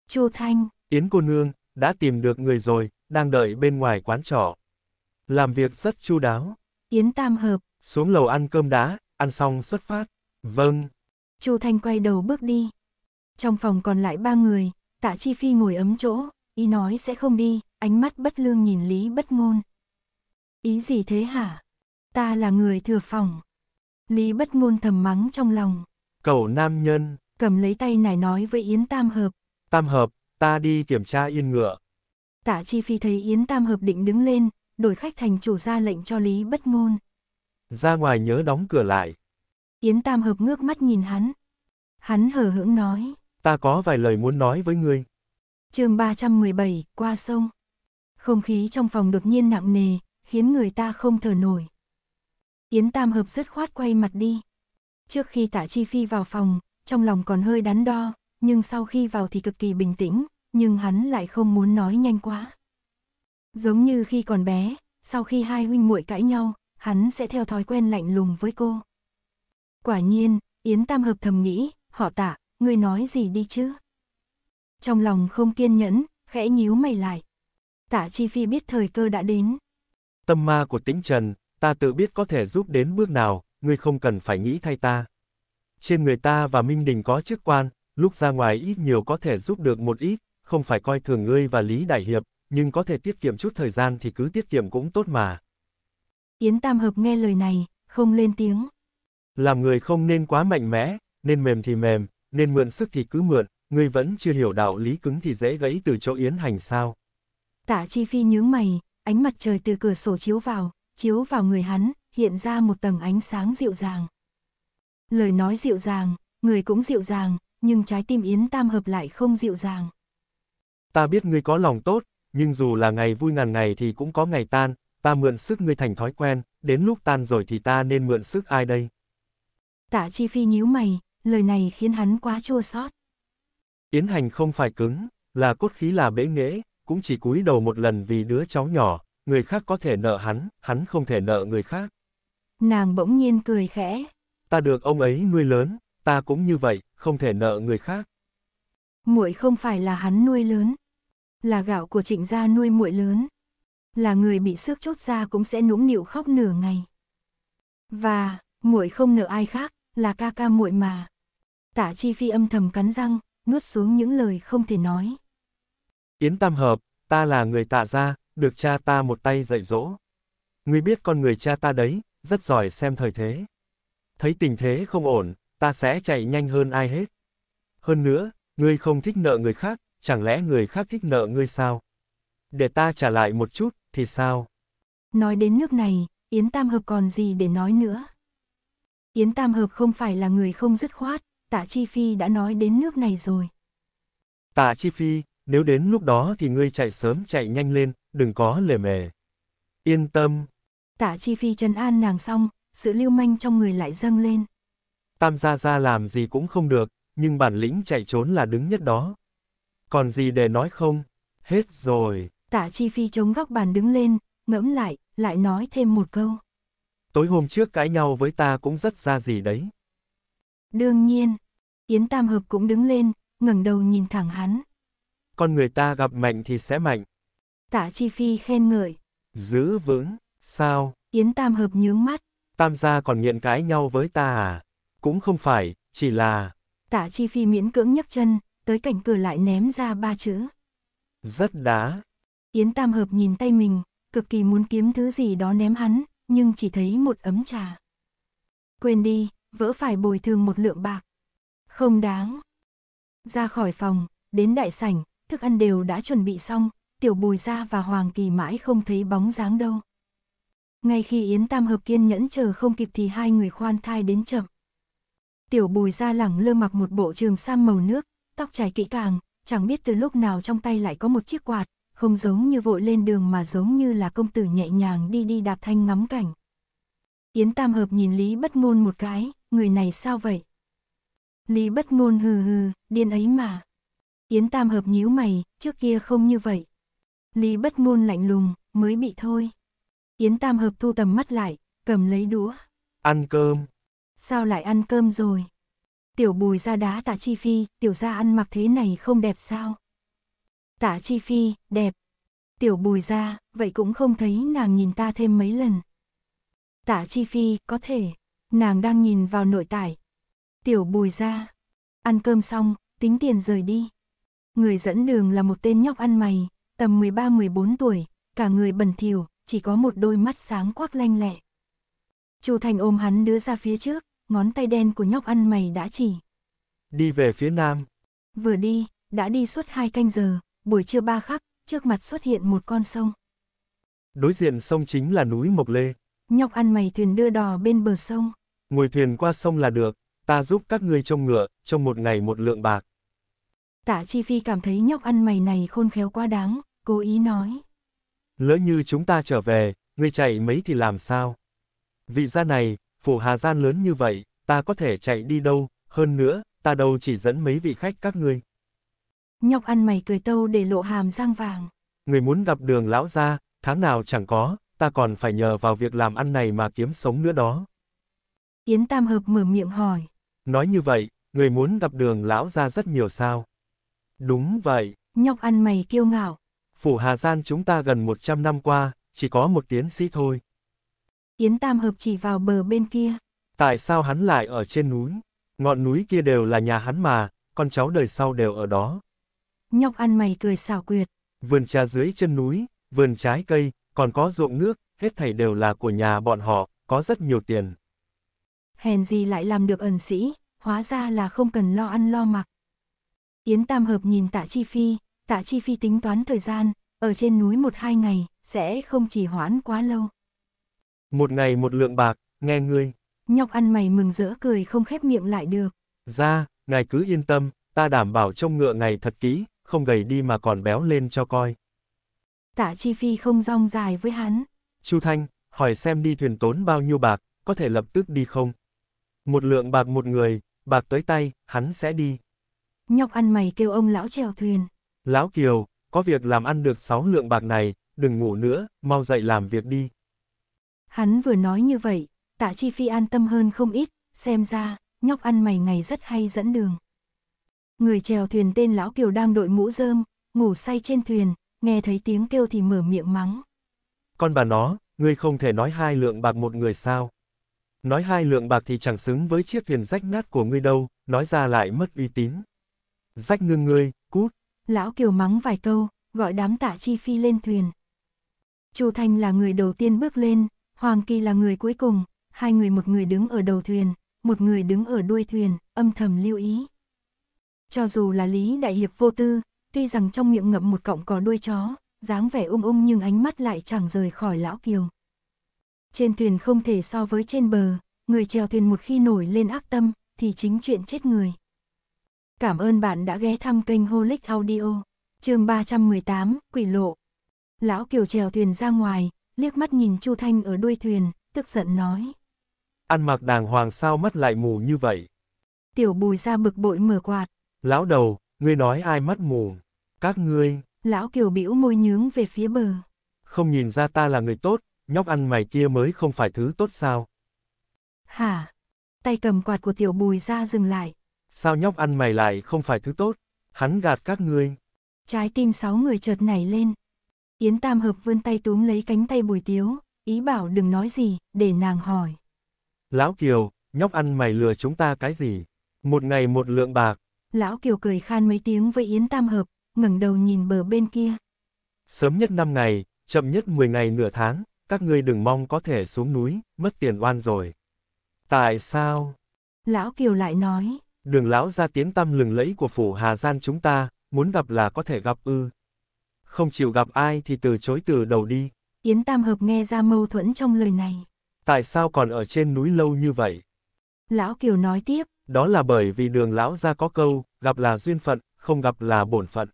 Chu Thanh. Yến cô nương, đã tìm được người rồi, đang đợi bên ngoài quán trọ. Làm việc rất chu đáo.
Yến Tam Hợp.
Xuống lầu ăn cơm đá, ăn xong xuất phát. Vâng.
Chu Thanh quay đầu bước đi. Trong phòng còn lại ba người, tạ Chi Phi ngồi ấm chỗ, ý nói sẽ không đi, ánh mắt bất lương nhìn Lý bất ngôn. Ý gì thế hả? Ta là người thừa phòng. Lý bất ngôn thầm mắng trong lòng.
Cậu nam nhân.
Cầm lấy tay nải nói với Yến Tam Hợp,
Tam Hợp, ta đi kiểm tra yên ngựa.
Tạ Chi Phi thấy Yến Tam Hợp định đứng lên, đổi khách thành chủ ra lệnh cho Lý Bất Ngôn.
Ra ngoài nhớ đóng cửa lại.
Yến Tam Hợp ngước mắt nhìn hắn. Hắn hờ hững nói.
Ta có vài lời muốn nói với ngươi.
chương 317, qua sông. Không khí trong phòng đột nhiên nặng nề, khiến người ta không thở nổi. Yến Tam Hợp dứt khoát quay mặt đi. Trước khi Tạ Chi Phi vào phòng, trong lòng còn hơi đắn đo, nhưng sau khi vào thì cực kỳ bình tĩnh, nhưng hắn lại không muốn nói nhanh quá. Giống như khi còn bé, sau khi hai huynh muội cãi nhau, hắn sẽ theo thói quen lạnh lùng với cô. Quả nhiên, Yến Tam Hợp thầm nghĩ, họ tạ, ngươi nói gì đi chứ? Trong lòng không kiên nhẫn, khẽ nhíu mày lại. Tạ Chi Phi biết thời cơ đã đến.
Tâm ma của tĩnh trần, ta tự biết có thể giúp đến bước nào, ngươi không cần phải nghĩ thay ta. Trên người ta và Minh Đình có chức quan, lúc ra ngoài ít nhiều có thể giúp được một ít, không phải coi thường ngươi và Lý Đại Hiệp, nhưng có thể tiết kiệm chút thời gian thì cứ tiết kiệm cũng tốt mà.
Yến Tam Hợp nghe lời này, không lên tiếng.
Làm người không nên quá mạnh mẽ, nên mềm thì mềm, nên mượn sức thì cứ mượn, ngươi vẫn chưa hiểu đạo lý cứng thì dễ gãy từ chỗ Yến Hành sao.
Tạ Chi Phi nhướng mày, ánh mặt trời từ cửa sổ chiếu vào, chiếu vào người hắn, hiện ra một tầng ánh sáng dịu dàng. Lời nói dịu dàng, người cũng dịu dàng, nhưng trái tim Yến Tam Hợp lại không dịu dàng.
Ta biết ngươi có lòng tốt, nhưng dù là ngày vui ngàn ngày thì cũng có ngày tan, ta mượn sức ngươi thành thói quen, đến lúc tan rồi thì ta nên mượn sức ai đây?
Tạ Chi Phi nhíu mày, lời này khiến hắn quá chua xót.
Yến Hành không phải cứng, là cốt khí là bế nghễ, cũng chỉ cúi đầu một lần vì đứa cháu nhỏ, người khác có thể nợ hắn, hắn không thể nợ người khác.
Nàng bỗng nhiên cười khẽ.
Ta được ông ấy nuôi lớn, ta cũng như vậy, không thể nợ người khác.
Muội không phải là hắn nuôi lớn, là gạo của Trịnh gia nuôi muội lớn, là người bị xước chốt ra cũng sẽ nũng nịu khóc nửa ngày. Và, muội không nợ ai khác, là ca ca muội mà. Tả Chi Phi âm thầm cắn răng, nuốt xuống những lời không thể nói.
Yến Tam Hợp, ta là người tạ gia, được cha ta một tay dạy dỗ. Ngươi biết con người cha ta đấy, rất giỏi xem thời thế. Thấy tình thế không ổn, ta sẽ chạy nhanh hơn ai hết. Hơn nữa, ngươi không thích nợ người khác, chẳng lẽ người khác thích nợ ngươi sao? Để ta trả lại một chút, thì sao?
Nói đến nước này, Yến Tam Hợp còn gì để nói nữa? Yến Tam Hợp không phải là người không dứt khoát, Tạ Chi Phi đã nói đến nước này rồi.
Tạ Chi Phi, nếu đến lúc đó thì ngươi chạy sớm chạy nhanh lên, đừng có lề mề. Yên tâm.
Tạ Chi Phi trấn an nàng xong, sự lưu manh trong người lại dâng lên.
Tam Gia Gia làm gì cũng không được, nhưng bản lĩnh chạy trốn là đứng nhất đó. Còn gì để nói không? Hết rồi.
Tạ Chi Phi chống góc bàn đứng lên, ngẫm lại, lại nói thêm một câu.
Tối hôm trước cãi nhau với ta cũng rất ra gì đấy.
Đương nhiên, Yến Tam Hợp cũng đứng lên, ngẩng đầu nhìn thẳng hắn.
Con người ta gặp mạnh thì sẽ mạnh.
Tạ Chi Phi khen ngợi.
Giữ vững, sao?
Yến Tam Hợp nhướng mắt.
Tam gia còn nghiện cãi nhau với ta à? cũng không phải, chỉ là...
Tạ Chi Phi miễn cưỡng nhấc chân, tới cạnh cửa lại ném ra ba chữ.
Rất đá.
Yến Tam Hợp nhìn tay mình, cực kỳ muốn kiếm thứ gì đó ném hắn, nhưng chỉ thấy một ấm trà. Quên đi, vỡ phải bồi thường một lượng bạc. Không đáng. Ra khỏi phòng, đến đại sảnh, thức ăn đều đã chuẩn bị xong, tiểu bùi ra và Hoàng Kỳ mãi không thấy bóng dáng đâu. Ngay khi Yến Tam Hợp kiên nhẫn chờ không kịp thì hai người khoan thai đến chậm tiểu bùi ra lẳng lơ mặc một bộ trường sam màu nước, tóc trải kỹ càng, chẳng biết từ lúc nào trong tay lại có một chiếc quạt, không giống như vội lên đường mà giống như là công tử nhẹ nhàng đi đi đạp thanh ngắm cảnh. Yến Tam Hợp nhìn Lý Bất Ngôn một cái, người này sao vậy? Lý Bất Ngôn hừ hừ, điên ấy mà. Yến Tam Hợp nhíu mày, trước kia không như vậy. Lý Bất Ngôn lạnh lùng, mới bị thôi. Yến Tam Hợp thu tầm mắt lại, cầm lấy đũa. Ăn cơm. Sao lại ăn cơm rồi? Tiểu bùi ra đá tạ chi phi, tiểu ra ăn mặc thế này không đẹp sao? Tạ chi phi, đẹp. Tiểu bùi ra, vậy cũng không thấy nàng nhìn ta thêm mấy lần. Tạ chi phi, có thể. Nàng đang nhìn vào nội tải. Tiểu bùi ra. Ăn cơm xong, tính tiền rời đi. Người dẫn đường là một tên nhóc ăn mày, tầm 13-14 tuổi, cả người bẩn thỉu, chỉ có một đôi mắt sáng quắc lanh lẹ. Chu Thành ôm hắn đưa ra phía trước, ngón tay đen của nhóc ăn mày đã chỉ.
Đi về phía nam.
Vừa đi, đã đi suốt hai canh giờ, buổi trưa ba khắc, trước mặt xuất hiện một con sông.
Đối diện sông chính là núi Mộc Lê.
Nhóc ăn mày thuyền đưa đò bên bờ sông.
Ngồi thuyền qua sông là được, ta giúp các ngươi trông ngựa, trong một ngày một lượng bạc.
Tạ Chi Phi cảm thấy nhóc ăn mày này khôn khéo quá đáng, cố ý nói.
Lỡ như chúng ta trở về, ngươi chạy mấy thì làm sao? Vị gia này, phủ Hà Gian lớn như vậy, ta có thể chạy đi đâu, hơn nữa, ta đâu chỉ dẫn mấy vị khách các ngươi.
nhọc ăn mày cười tâu để lộ hàm răng vàng.
Người muốn gặp đường lão gia tháng nào chẳng có, ta còn phải nhờ vào việc làm ăn này mà kiếm sống nữa đó.
Yến Tam Hợp mở miệng hỏi.
Nói như vậy, người muốn gặp đường lão gia rất nhiều sao. Đúng vậy.
nhọc ăn mày kiêu ngạo.
Phủ Hà Gian chúng ta gần 100 năm qua, chỉ có một tiến sĩ thôi.
Yến Tam Hợp chỉ vào bờ bên kia.
Tại sao hắn lại ở trên núi? Ngọn núi kia đều là nhà hắn mà, con cháu đời sau đều ở đó.
Nhóc ăn mày cười xảo quyệt.
Vườn trà dưới chân núi, vườn trái cây, còn có ruộng nước, hết thảy đều là của nhà bọn họ, có rất nhiều tiền.
Hèn gì lại làm được ẩn sĩ, hóa ra là không cần lo ăn lo mặc. Yến Tam Hợp nhìn tạ chi phi, tạ chi phi tính toán thời gian, ở trên núi một hai ngày, sẽ không chỉ hoãn quá lâu.
Một ngày một lượng bạc, nghe ngươi.
Nhóc ăn mày mừng rỡ cười không khép miệng lại được.
Ra, ngài cứ yên tâm, ta đảm bảo trông ngựa ngài thật kỹ, không gầy đi mà còn béo lên cho coi.
Tạ Chi Phi không rong dài với hắn.
Chu Thanh, hỏi xem đi thuyền tốn bao nhiêu bạc, có thể lập tức đi không? Một lượng bạc một người, bạc tới tay, hắn sẽ đi.
Nhóc ăn mày kêu ông lão chèo thuyền.
Lão Kiều, có việc làm ăn được 6 lượng bạc này, đừng ngủ nữa, mau dậy làm việc đi.
Hắn vừa nói như vậy, tạ chi phi an tâm hơn không ít, xem ra, nhóc ăn mày ngày rất hay dẫn đường. Người chèo thuyền tên Lão Kiều đang đội mũ rơm, ngủ say trên thuyền, nghe thấy tiếng kêu thì mở miệng mắng.
Con bà nó, ngươi không thể nói hai lượng bạc một người sao. Nói hai lượng bạc thì chẳng xứng với chiếc thuyền rách nát của ngươi đâu, nói ra lại mất uy tín. Rách ngưng ngươi, cút.
Lão Kiều mắng vài câu, gọi đám tạ chi phi lên thuyền. Chu Thanh là người đầu tiên bước lên, Hoàng Kỳ là người cuối cùng, hai người một người đứng ở đầu thuyền, một người đứng ở đuôi thuyền, âm thầm lưu ý. Cho dù là Lý Đại Hiệp vô tư, tuy rằng trong miệng ngậm một cọng cỏ đuôi chó, dáng vẻ ung ung nhưng ánh mắt lại chẳng rời khỏi Lão Kiều. Trên thuyền không thể so với trên bờ, người chèo thuyền một khi nổi lên ác tâm, thì chính chuyện chết người. Cảm ơn bạn đã ghé thăm kênh Holic Audio, chương 318, Quỷ Lộ. Lão Kiều chèo thuyền ra ngoài, liếc mắt nhìn Chu Thanh ở đuôi thuyền, tức giận nói.
Ăn mặc đàng hoàng sao mắt lại mù như vậy?
Tiểu bùi ra bực bội mở quạt.
Lão đầu, ngươi nói ai mắt mù? Các ngươi.
Lão Kiều bĩu môi nhướng về phía bờ.
Không nhìn ra ta là người tốt, nhóc ăn mày kia mới không phải thứ tốt sao?
Hả? Tay cầm quạt của tiểu bùi ra dừng lại.
Sao nhóc ăn mày lại không phải thứ tốt? Hắn gạt các ngươi.
Trái tim sáu người chợt nảy lên, Yến Tam Hợp vươn tay túm lấy cánh tay Bùi Tiếu, ý bảo đừng nói gì, để nàng hỏi.
Lão Kiều, nhóc ăn mày lừa chúng ta cái gì? Một ngày một lượng bạc.
Lão Kiều cười khan mấy tiếng với Yến Tam Hợp, ngẩng đầu nhìn bờ bên kia.
Sớm nhất năm ngày, chậm nhất 10 ngày nửa tháng, các ngươi đừng mong có thể xuống núi, mất tiền oan rồi. Tại sao?
Lão Kiều lại nói.
Đường lão ra tiếng tăm lừng lẫy của phủ Hà Gian chúng ta, muốn gặp là có thể gặp ư không chịu gặp ai thì từ chối từ đầu đi.
Yến Tam Hợp nghe ra mâu thuẫn trong lời này.
Tại sao còn ở trên núi lâu như vậy?
Lão Kiều nói tiếp.
Đó là bởi vì đường lão ra có câu, gặp là duyên phận, không gặp là bổn phận.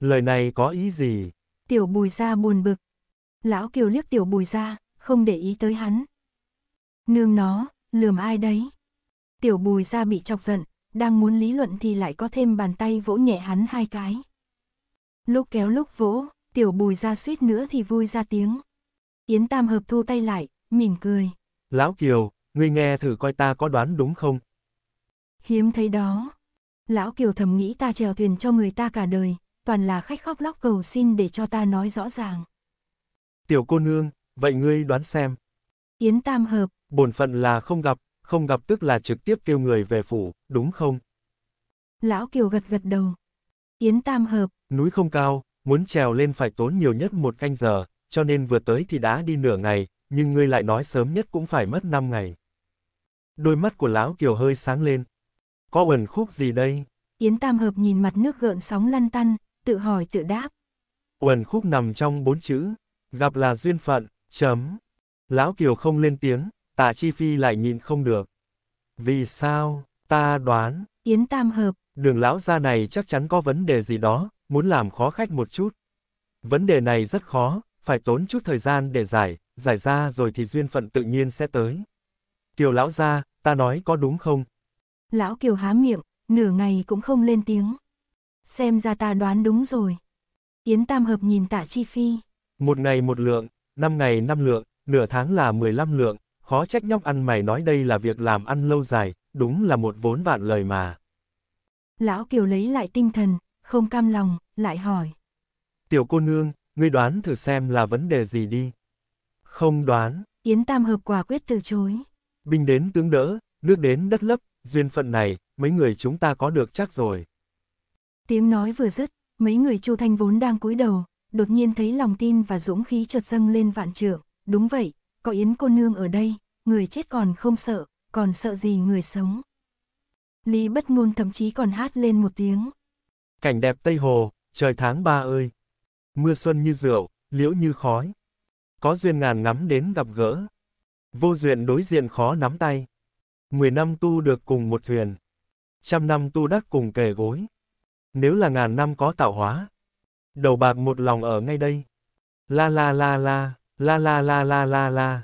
Lời này có ý gì?
Tiểu bùi ra buồn bực. Lão Kiều liếc tiểu bùi ra, không để ý tới hắn. Nương nó, lườm ai đấy? Tiểu bùi ra bị chọc giận, đang muốn lý luận thì lại có thêm bàn tay vỗ nhẹ hắn hai cái lúc kéo lúc vỗ, tiểu bùi ra suýt nữa thì vui ra tiếng. Yến Tam hợp thu tay lại, mỉm cười.
Lão Kiều, ngươi nghe thử coi ta có đoán đúng không?
Hiếm thấy đó. Lão Kiều thầm nghĩ ta trèo thuyền cho người ta cả đời, toàn là khách khóc lóc cầu xin để cho ta nói rõ ràng.
Tiểu cô nương, vậy ngươi đoán xem.
Yến Tam Hợp.
Bổn phận là không gặp, không gặp tức là trực tiếp kêu người về phủ, đúng không?
Lão Kiều gật gật đầu. Yến Tam Hợp,
Núi không cao, muốn trèo lên phải tốn nhiều nhất một canh giờ, cho nên vừa tới thì đã đi nửa ngày, nhưng ngươi lại nói sớm nhất cũng phải mất 5 ngày. Đôi mắt của Lão Kiều hơi sáng lên. Có ẩn khúc gì đây?
Yến Tam Hợp nhìn mặt nước gợn sóng lăn tăn, tự hỏi tự đáp.
Uẩn khúc nằm trong bốn chữ, gặp là duyên phận, chấm. Lão Kiều không lên tiếng, tạ Chi Phi lại nhìn không được. Vì sao, ta đoán.
Yến Tam Hợp.
Đường lão gia này chắc chắn có vấn đề gì đó, muốn làm khó khách một chút. Vấn đề này rất khó, phải tốn chút thời gian để giải, giải ra rồi thì duyên phận tự nhiên sẽ tới. Kiều lão gia, ta nói có đúng không?
Lão Kiều há miệng, nửa ngày cũng không lên tiếng. Xem ra ta đoán đúng rồi. Yến Tam Hợp nhìn tạ Chi Phi.
Một ngày một lượng, năm ngày năm lượng, nửa tháng là 15 lượng, khó trách nhóc ăn mày nói đây là việc làm ăn lâu dài, đúng là một vốn vạn lời mà.
Lão Kiều lấy lại tinh thần, không cam lòng, lại hỏi.
Tiểu cô nương, ngươi đoán thử xem là vấn đề gì đi. Không đoán.
Yến Tam Hợp quả quyết từ chối.
Binh đến tướng đỡ, nước đến đất lấp, duyên phận này, mấy người chúng ta có được chắc rồi.
Tiếng nói vừa dứt, mấy người Chu Thanh vốn đang cúi đầu, đột nhiên thấy lòng tin và dũng khí chợt dâng lên vạn trượng. Đúng vậy, có Yến cô nương ở đây, người chết còn không sợ, còn sợ gì người sống. Lý bất ngôn thậm chí còn hát lên một tiếng,
cảnh đẹp Tây Hồ, trời tháng ba ơi. Mưa xuân như rượu, liễu như khói. Có duyên ngàn ngắm đến gặp gỡ. Vô duyên đối diện khó nắm tay. Mười năm tu được cùng một thuyền. Trăm năm tu đắc cùng kề gối. Nếu là ngàn năm có tạo hóa. Đầu bạc một lòng ở ngay đây. La la la la, la la la la la la.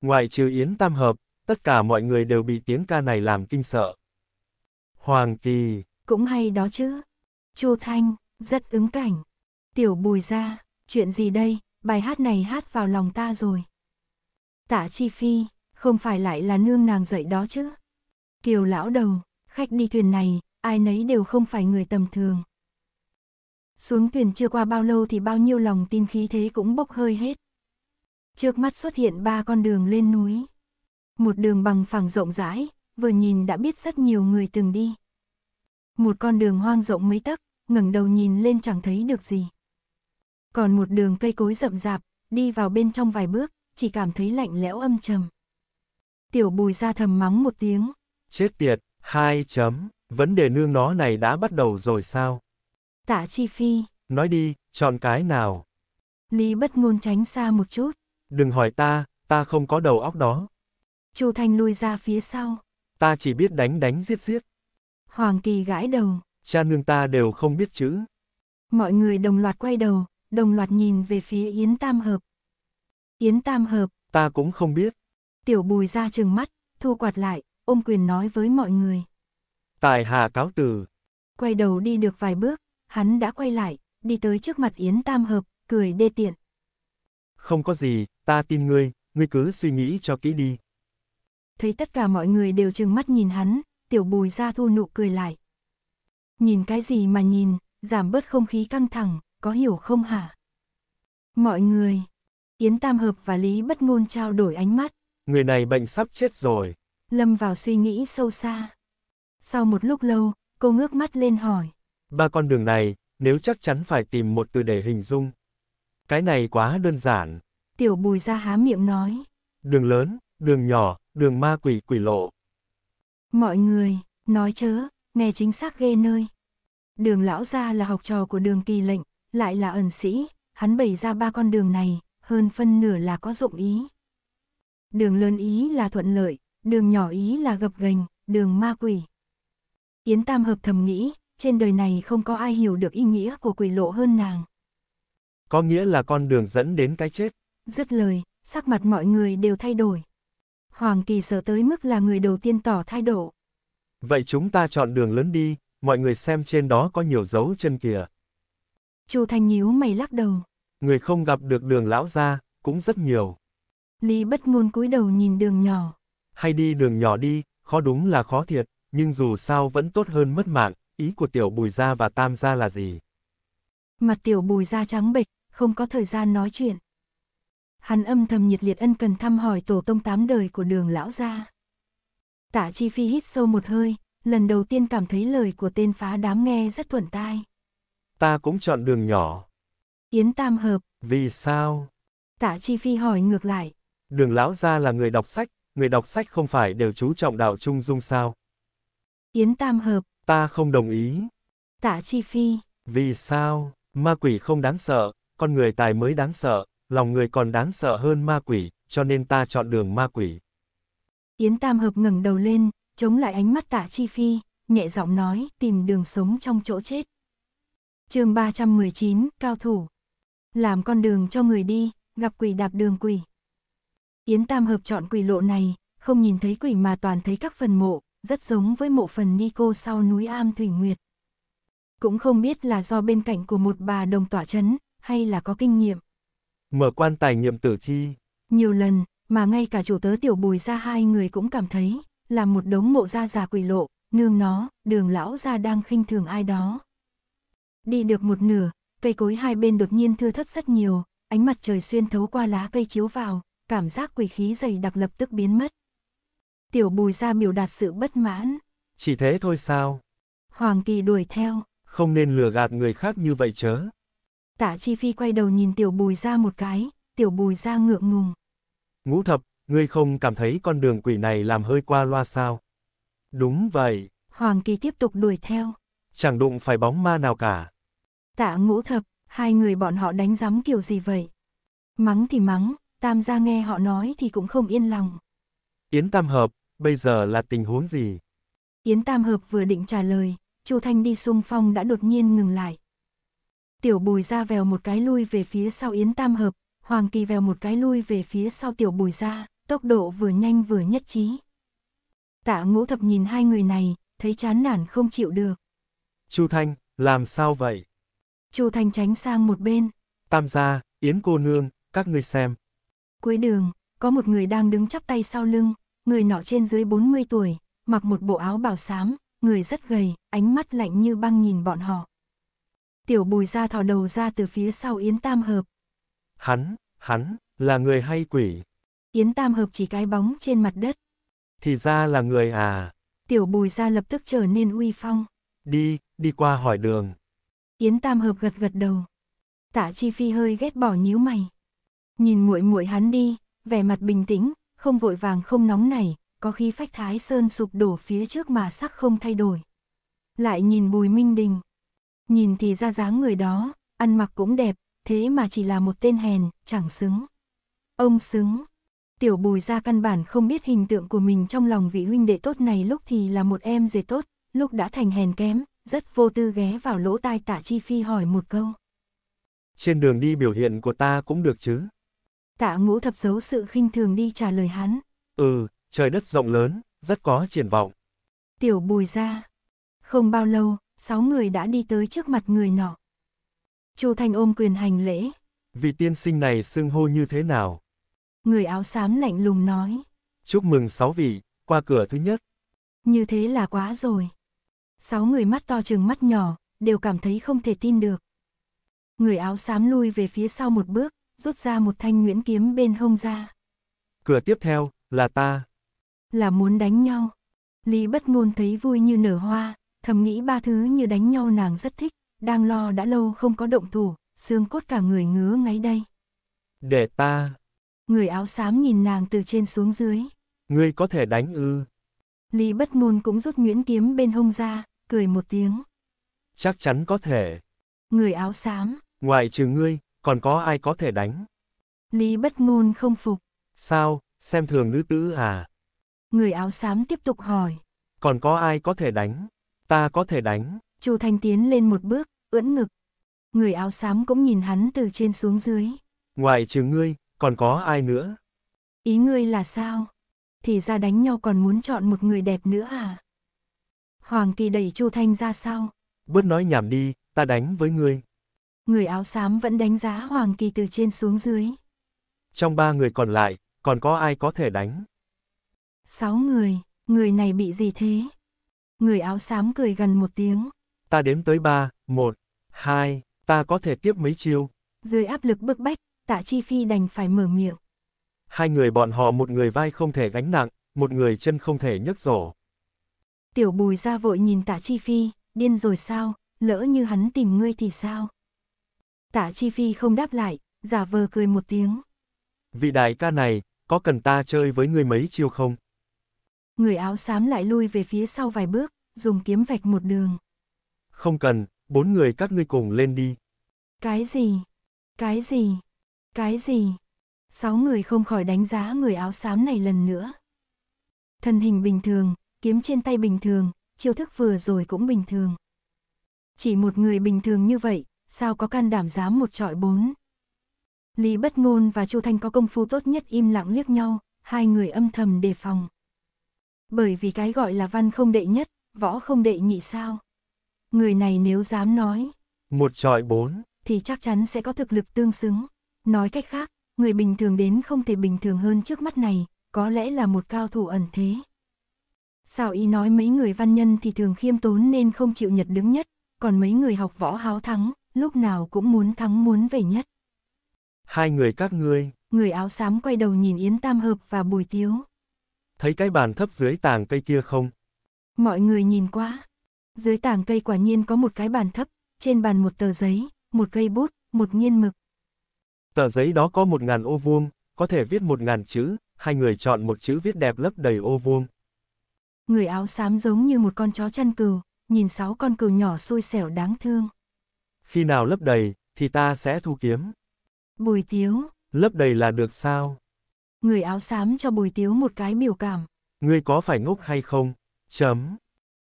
Ngoại trừ Yến Tam Hợp, tất cả mọi người đều bị tiếng ca này làm kinh sợ. Hoàng Kỳ.
Cũng hay đó chứ. Chu Thanh, rất ứng cảnh. Tiểu Bùi ra, chuyện gì đây, bài hát này hát vào lòng ta rồi. Tạ Chi Phi, không phải lại là nương nàng dậy đó chứ. Kiều lão đầu, khách đi thuyền này, ai nấy đều không phải người tầm thường. Xuống thuyền chưa qua bao lâu thì bao nhiêu lòng tin khí thế cũng bốc hơi hết. Trước mắt xuất hiện ba con đường lên núi. Một đường bằng phẳng rộng rãi, vừa nhìn đã biết rất nhiều người từng đi. Một con đường hoang rộng mấy tấc, ngẩng đầu nhìn lên chẳng thấy được gì. Còn một đường cây cối rậm rạp, đi vào bên trong vài bước, chỉ cảm thấy lạnh lẽo âm trầm. Tiểu bùi ra thầm mắng một tiếng.
Chết tiệt, hai chấm, vấn đề nương nó này đã bắt đầu rồi sao?
Tạ chi phi.
Nói đi, chọn cái nào?
Lý bất ngôn tránh xa một chút.
Đừng hỏi ta, ta không có đầu óc đó.
Chu Thanh lui ra phía sau.
Ta chỉ biết đánh đánh giết giết.
Hoàng Kỳ gãi đầu
cha nương ta đều không biết chữ.
Mọi người đồng loạt quay đầu, đồng loạt nhìn về phía Yến Tam Hợp. Yến Tam Hợp.
Ta cũng không
biết. Tiểu bùi ra trừng mắt, thu quạt lại, ôm quyền nói với mọi người.
Tài hà cáo từ.
Quay đầu đi được vài bước, hắn đã quay lại, đi tới trước mặt Yến Tam Hợp, cười đê tiện.
Không có gì, ta tin ngươi, ngươi cứ suy nghĩ cho kỹ đi.
Thấy tất cả mọi người đều trừng mắt nhìn hắn, tiểu bùi ra thu nụ cười lại, Nhìn cái gì mà nhìn, giảm bớt không khí căng thẳng, có hiểu không hả? Mọi người, Yến Tam Hợp và Lý Bất Ngôn trao đổi ánh mắt.
Người này bệnh sắp chết rồi.
Lâm vào suy nghĩ sâu xa. Sau một lúc lâu, cô ngước mắt lên hỏi.
Ba con đường này, nếu chắc chắn phải tìm một từ để hình dung. Cái này quá đơn giản.
Tiểu bùi ra há miệng nói.
Đường lớn, đường nhỏ, đường ma quỷ quỷ lộ.
Mọi người, nói chớ, nghe chính xác ghê nơi. Đường lão gia là học trò của đường kỳ lệnh, lại là ẩn sĩ, hắn bày ra ba con đường này, hơn phân nửa là có dụng ý. Đường lớn ý là thuận lợi, đường nhỏ ý là gập ghềnh, đường ma quỷ. Yến Tam hợp thầm nghĩ, trên đời này không có ai hiểu được ý nghĩa của quỷ lộ hơn nàng.
Có nghĩa là con đường dẫn đến cái chết.
Dứt lời, sắc mặt mọi người đều thay đổi. Hoàng Kỳ sợ tới mức là người đầu tiên tỏ thái độ.
Vậy chúng ta chọn đường lớn đi, mọi người xem trên đó có nhiều dấu chân kìa.
Chu Thanh nhíu mày lắc đầu.
Người không gặp được đường lão ra, cũng rất nhiều.
Lý bất ngôn cúi đầu nhìn đường nhỏ.
Hay đi đường nhỏ đi, khó đúng là khó thiệt, nhưng dù sao vẫn tốt hơn mất mạng, ý của tiểu bùi gia và tam gia là gì?
Mặt tiểu bùi gia trắng bệch, không có thời gian nói chuyện. Hắn âm thầm nhiệt liệt ân cần thăm hỏi tổ tông tám đời của đường lão gia. Tạ Chi Phi hít sâu một hơi, lần đầu tiên cảm thấy lời của tên phá đám nghe rất thuận tai.
Ta cũng chọn đường nhỏ.
Yến Tam Hợp.
Vì sao?
Tạ Chi Phi hỏi ngược lại.
Đường lão gia là người đọc sách, người đọc sách không phải đều chú trọng đạo trung dung sao?
Yến Tam Hợp.
Ta không đồng ý.
Tạ Chi Phi.
Vì sao? Ma quỷ không đáng sợ, con người tài mới đáng sợ, lòng người còn đáng sợ hơn ma quỷ, cho nên ta chọn đường ma quỷ.
Yến Tam Hợp ngẩng đầu lên, chống lại ánh mắt tạ Chi Phi, nhẹ giọng nói tìm đường sống trong chỗ chết. chương 319, Cao Thủ. Làm con đường cho người đi, gặp quỷ đạp đường quỷ. Yến Tam Hợp chọn quỷ lộ này, không nhìn thấy quỷ mà toàn thấy các phần mộ, rất giống với mộ phần Nico sau núi Am Thủy Nguyệt. Cũng không biết là do bên cạnh của một bà đồng tỏa chấn, hay là có kinh nghiệm.
Mở quan tài nghiệm tử thi.
Nhiều lần, mà ngay cả chủ tớ tiểu bùi ra hai người cũng cảm thấy, là một đống mộ da già quỷ lộ, nương nó, đường lão ra đang khinh thường ai đó. Đi được một nửa, cây cối hai bên đột nhiên thưa thất rất nhiều, ánh mặt trời xuyên thấu qua lá cây chiếu vào, cảm giác quỷ khí dày đặc lập tức biến mất. Tiểu bùi ra biểu đạt sự bất mãn.
Chỉ thế thôi sao?
Hoàng kỳ đuổi theo.
Không nên lừa gạt người khác như vậy chớ.
Tạ Chi Phi quay đầu nhìn tiểu bùi ra một cái, tiểu bùi ra ngượng ngùng.
Ngũ thập, ngươi không cảm thấy con đường quỷ này làm hơi qua loa sao? Đúng vậy.
Hoàng Kỳ tiếp tục đuổi theo.
Chẳng đụng phải bóng ma nào cả.
Tạ ngũ thập, hai người bọn họ đánh giấm kiểu gì vậy? Mắng thì mắng, Tam gia nghe họ nói thì cũng không yên lòng.
Yến Tam Hợp, bây giờ là tình huống gì?
Yến Tam Hợp vừa định trả lời, Chu Thanh đi xung phong đã đột nhiên ngừng lại. Tiểu Bùi ra vèo một cái lui về phía sau Yến Tam Hợp, Hoàng Kỳ vèo một cái lui về phía sau tiểu bùi ra, tốc độ vừa nhanh vừa nhất trí. Tạ ngũ thập nhìn hai người này, thấy chán nản không chịu được.
Chu Thanh, làm sao vậy?
Chu Thanh tránh sang một bên.
Tam gia, Yến cô nương, các ngươi xem.
Cuối đường, có một người đang đứng chắp tay sau lưng, người nọ trên dưới 40 tuổi, mặc một bộ áo bào xám, người rất gầy, ánh mắt lạnh như băng nhìn bọn họ. Tiểu bùi ra thò đầu ra từ phía sau Yến Tam Hợp,
Hắn, hắn, là người hay quỷ?
Yến Tam Hợp chỉ cái bóng trên mặt đất.
Thì ra là người à.
Tiểu bùi ra lập tức trở nên uy phong.
Đi, đi qua hỏi đường.
Yến Tam Hợp gật gật đầu. Tạ Chi Phi hơi ghét bỏ nhíu mày. Nhìn muội muội hắn đi, vẻ mặt bình tĩnh, không vội vàng không nóng này, có khi phách thái sơn sụp đổ phía trước mà sắc không thay đổi. Lại nhìn bùi minh đình. Nhìn thì ra dáng người đó, ăn mặc cũng đẹp, thế mà chỉ là một tên hèn, chẳng xứng. Ông xứng. Tiểu bùi ra căn bản không biết hình tượng của mình trong lòng vị huynh đệ tốt này lúc thì là một em dề tốt, lúc đã thành hèn kém, rất vô tư ghé vào lỗ tai tạ chi phi hỏi một câu.
Trên đường đi biểu hiện của ta cũng được chứ.
Tạ ngũ thập giấu sự khinh thường đi trả lời hắn.
Ừ, trời đất rộng lớn, rất có triển vọng.
Tiểu bùi ra. Không bao lâu, sáu người đã đi tới trước mặt người nọ. Chu Thanh ôm quyền hành lễ.
Vị tiên sinh này xưng hô như thế nào?
Người áo xám lạnh lùng nói.
Chúc mừng sáu vị, qua cửa thứ nhất.
Như thế là quá rồi. Sáu người mắt to chừng mắt nhỏ, đều cảm thấy không thể tin được. Người áo xám lui về phía sau một bước, rút ra một thanh nguyễn kiếm bên hông ra.
Cửa tiếp theo, là ta.
Là muốn đánh nhau. Lý bất ngôn thấy vui như nở hoa, thầm nghĩ ba thứ như đánh nhau nàng rất thích đang lo đã lâu không có động thủ, xương cốt cả người ngứa ngáy đây.
Để ta.
Người áo xám nhìn nàng từ trên xuống dưới.
Ngươi có thể đánh ư.
Lý bất ngôn cũng rút nguyễn kiếm bên hông ra, cười một tiếng.
Chắc chắn có thể.
Người áo xám.
Ngoại trừ ngươi, còn có ai có thể đánh?
Lý bất ngôn không phục.
Sao, xem thường nữ tử à?
Người áo xám tiếp tục hỏi.
Còn có ai có thể đánh? Ta có thể đánh.
Chu Thanh tiến lên một bước, ưỡn ngực. Người áo xám cũng nhìn hắn từ trên xuống dưới.
Ngoại trừ ngươi, còn có ai nữa?
Ý ngươi là sao? Thì ra đánh nhau còn muốn chọn một người đẹp nữa à? Hoàng Kỳ đẩy Chu Thanh ra sau.
Bớt nói nhảm đi, ta đánh với ngươi.
Người áo xám vẫn đánh giá Hoàng Kỳ từ trên xuống dưới.
Trong ba người còn lại, còn có ai có thể đánh?
Sáu người, người này bị gì thế? Người áo xám cười gần một tiếng
ta đếm tới 3, 1, 2, ta có thể tiếp mấy chiêu.
Dưới áp lực bức bách, tạ chi phi đành phải mở miệng.
Hai người bọn họ một người vai không thể gánh nặng, một người chân không thể nhấc rổ.
Tiểu bùi ra vội nhìn tạ chi phi, điên rồi sao, lỡ như hắn tìm ngươi thì sao? Tạ chi phi không đáp lại, giả vờ cười một tiếng.
Vị đại ca này, có cần ta chơi với ngươi mấy chiêu không?
Người áo xám lại lui về phía sau vài bước, dùng kiếm vạch một đường.
Không cần, bốn người các ngươi cùng lên đi.
Cái gì? Cái gì? Cái gì? Sáu người không khỏi đánh giá người áo xám này lần nữa. Thân hình bình thường, kiếm trên tay bình thường, chiêu thức vừa rồi cũng bình thường. Chỉ một người bình thường như vậy, sao có can đảm dám một trọi bốn? Lý Bất Ngôn và Chu Thanh có công phu tốt nhất im lặng liếc nhau, hai người âm thầm đề phòng. Bởi vì cái gọi là văn không đệ nhất, võ không đệ nhị sao? Người này nếu dám nói.
Một trọi bốn.
Thì chắc chắn sẽ có thực lực tương xứng. Nói cách khác, người bình thường đến không thể bình thường hơn trước mắt này, có lẽ là một cao thủ ẩn thế. Sao y nói mấy người văn nhân thì thường khiêm tốn nên không chịu nhật đứng nhất, còn mấy người học võ háo thắng, lúc nào cũng muốn thắng muốn về nhất.
Hai người các ngươi.
Người áo xám quay đầu nhìn Yến Tam Hợp và Bùi Tiếu.
Thấy cái bàn thấp dưới tàng cây kia không?
Mọi người nhìn quá, dưới tảng cây quả nhiên có một cái bàn thấp, trên bàn một tờ giấy, một cây bút, một nghiên mực.
Tờ giấy đó có một ngàn ô vuông, có thể viết một ngàn chữ, hai người chọn một chữ viết đẹp lấp đầy ô vuông.
Người áo xám giống như một con chó chăn cừu, nhìn sáu con cừu nhỏ xui xẻo đáng thương.
Khi nào lấp đầy, thì ta sẽ thu kiếm.
Bùi tiếu.
Lấp đầy là được sao?
Người áo xám cho bùi tiếu một cái biểu cảm.
Ngươi có phải ngốc hay không? Chấm.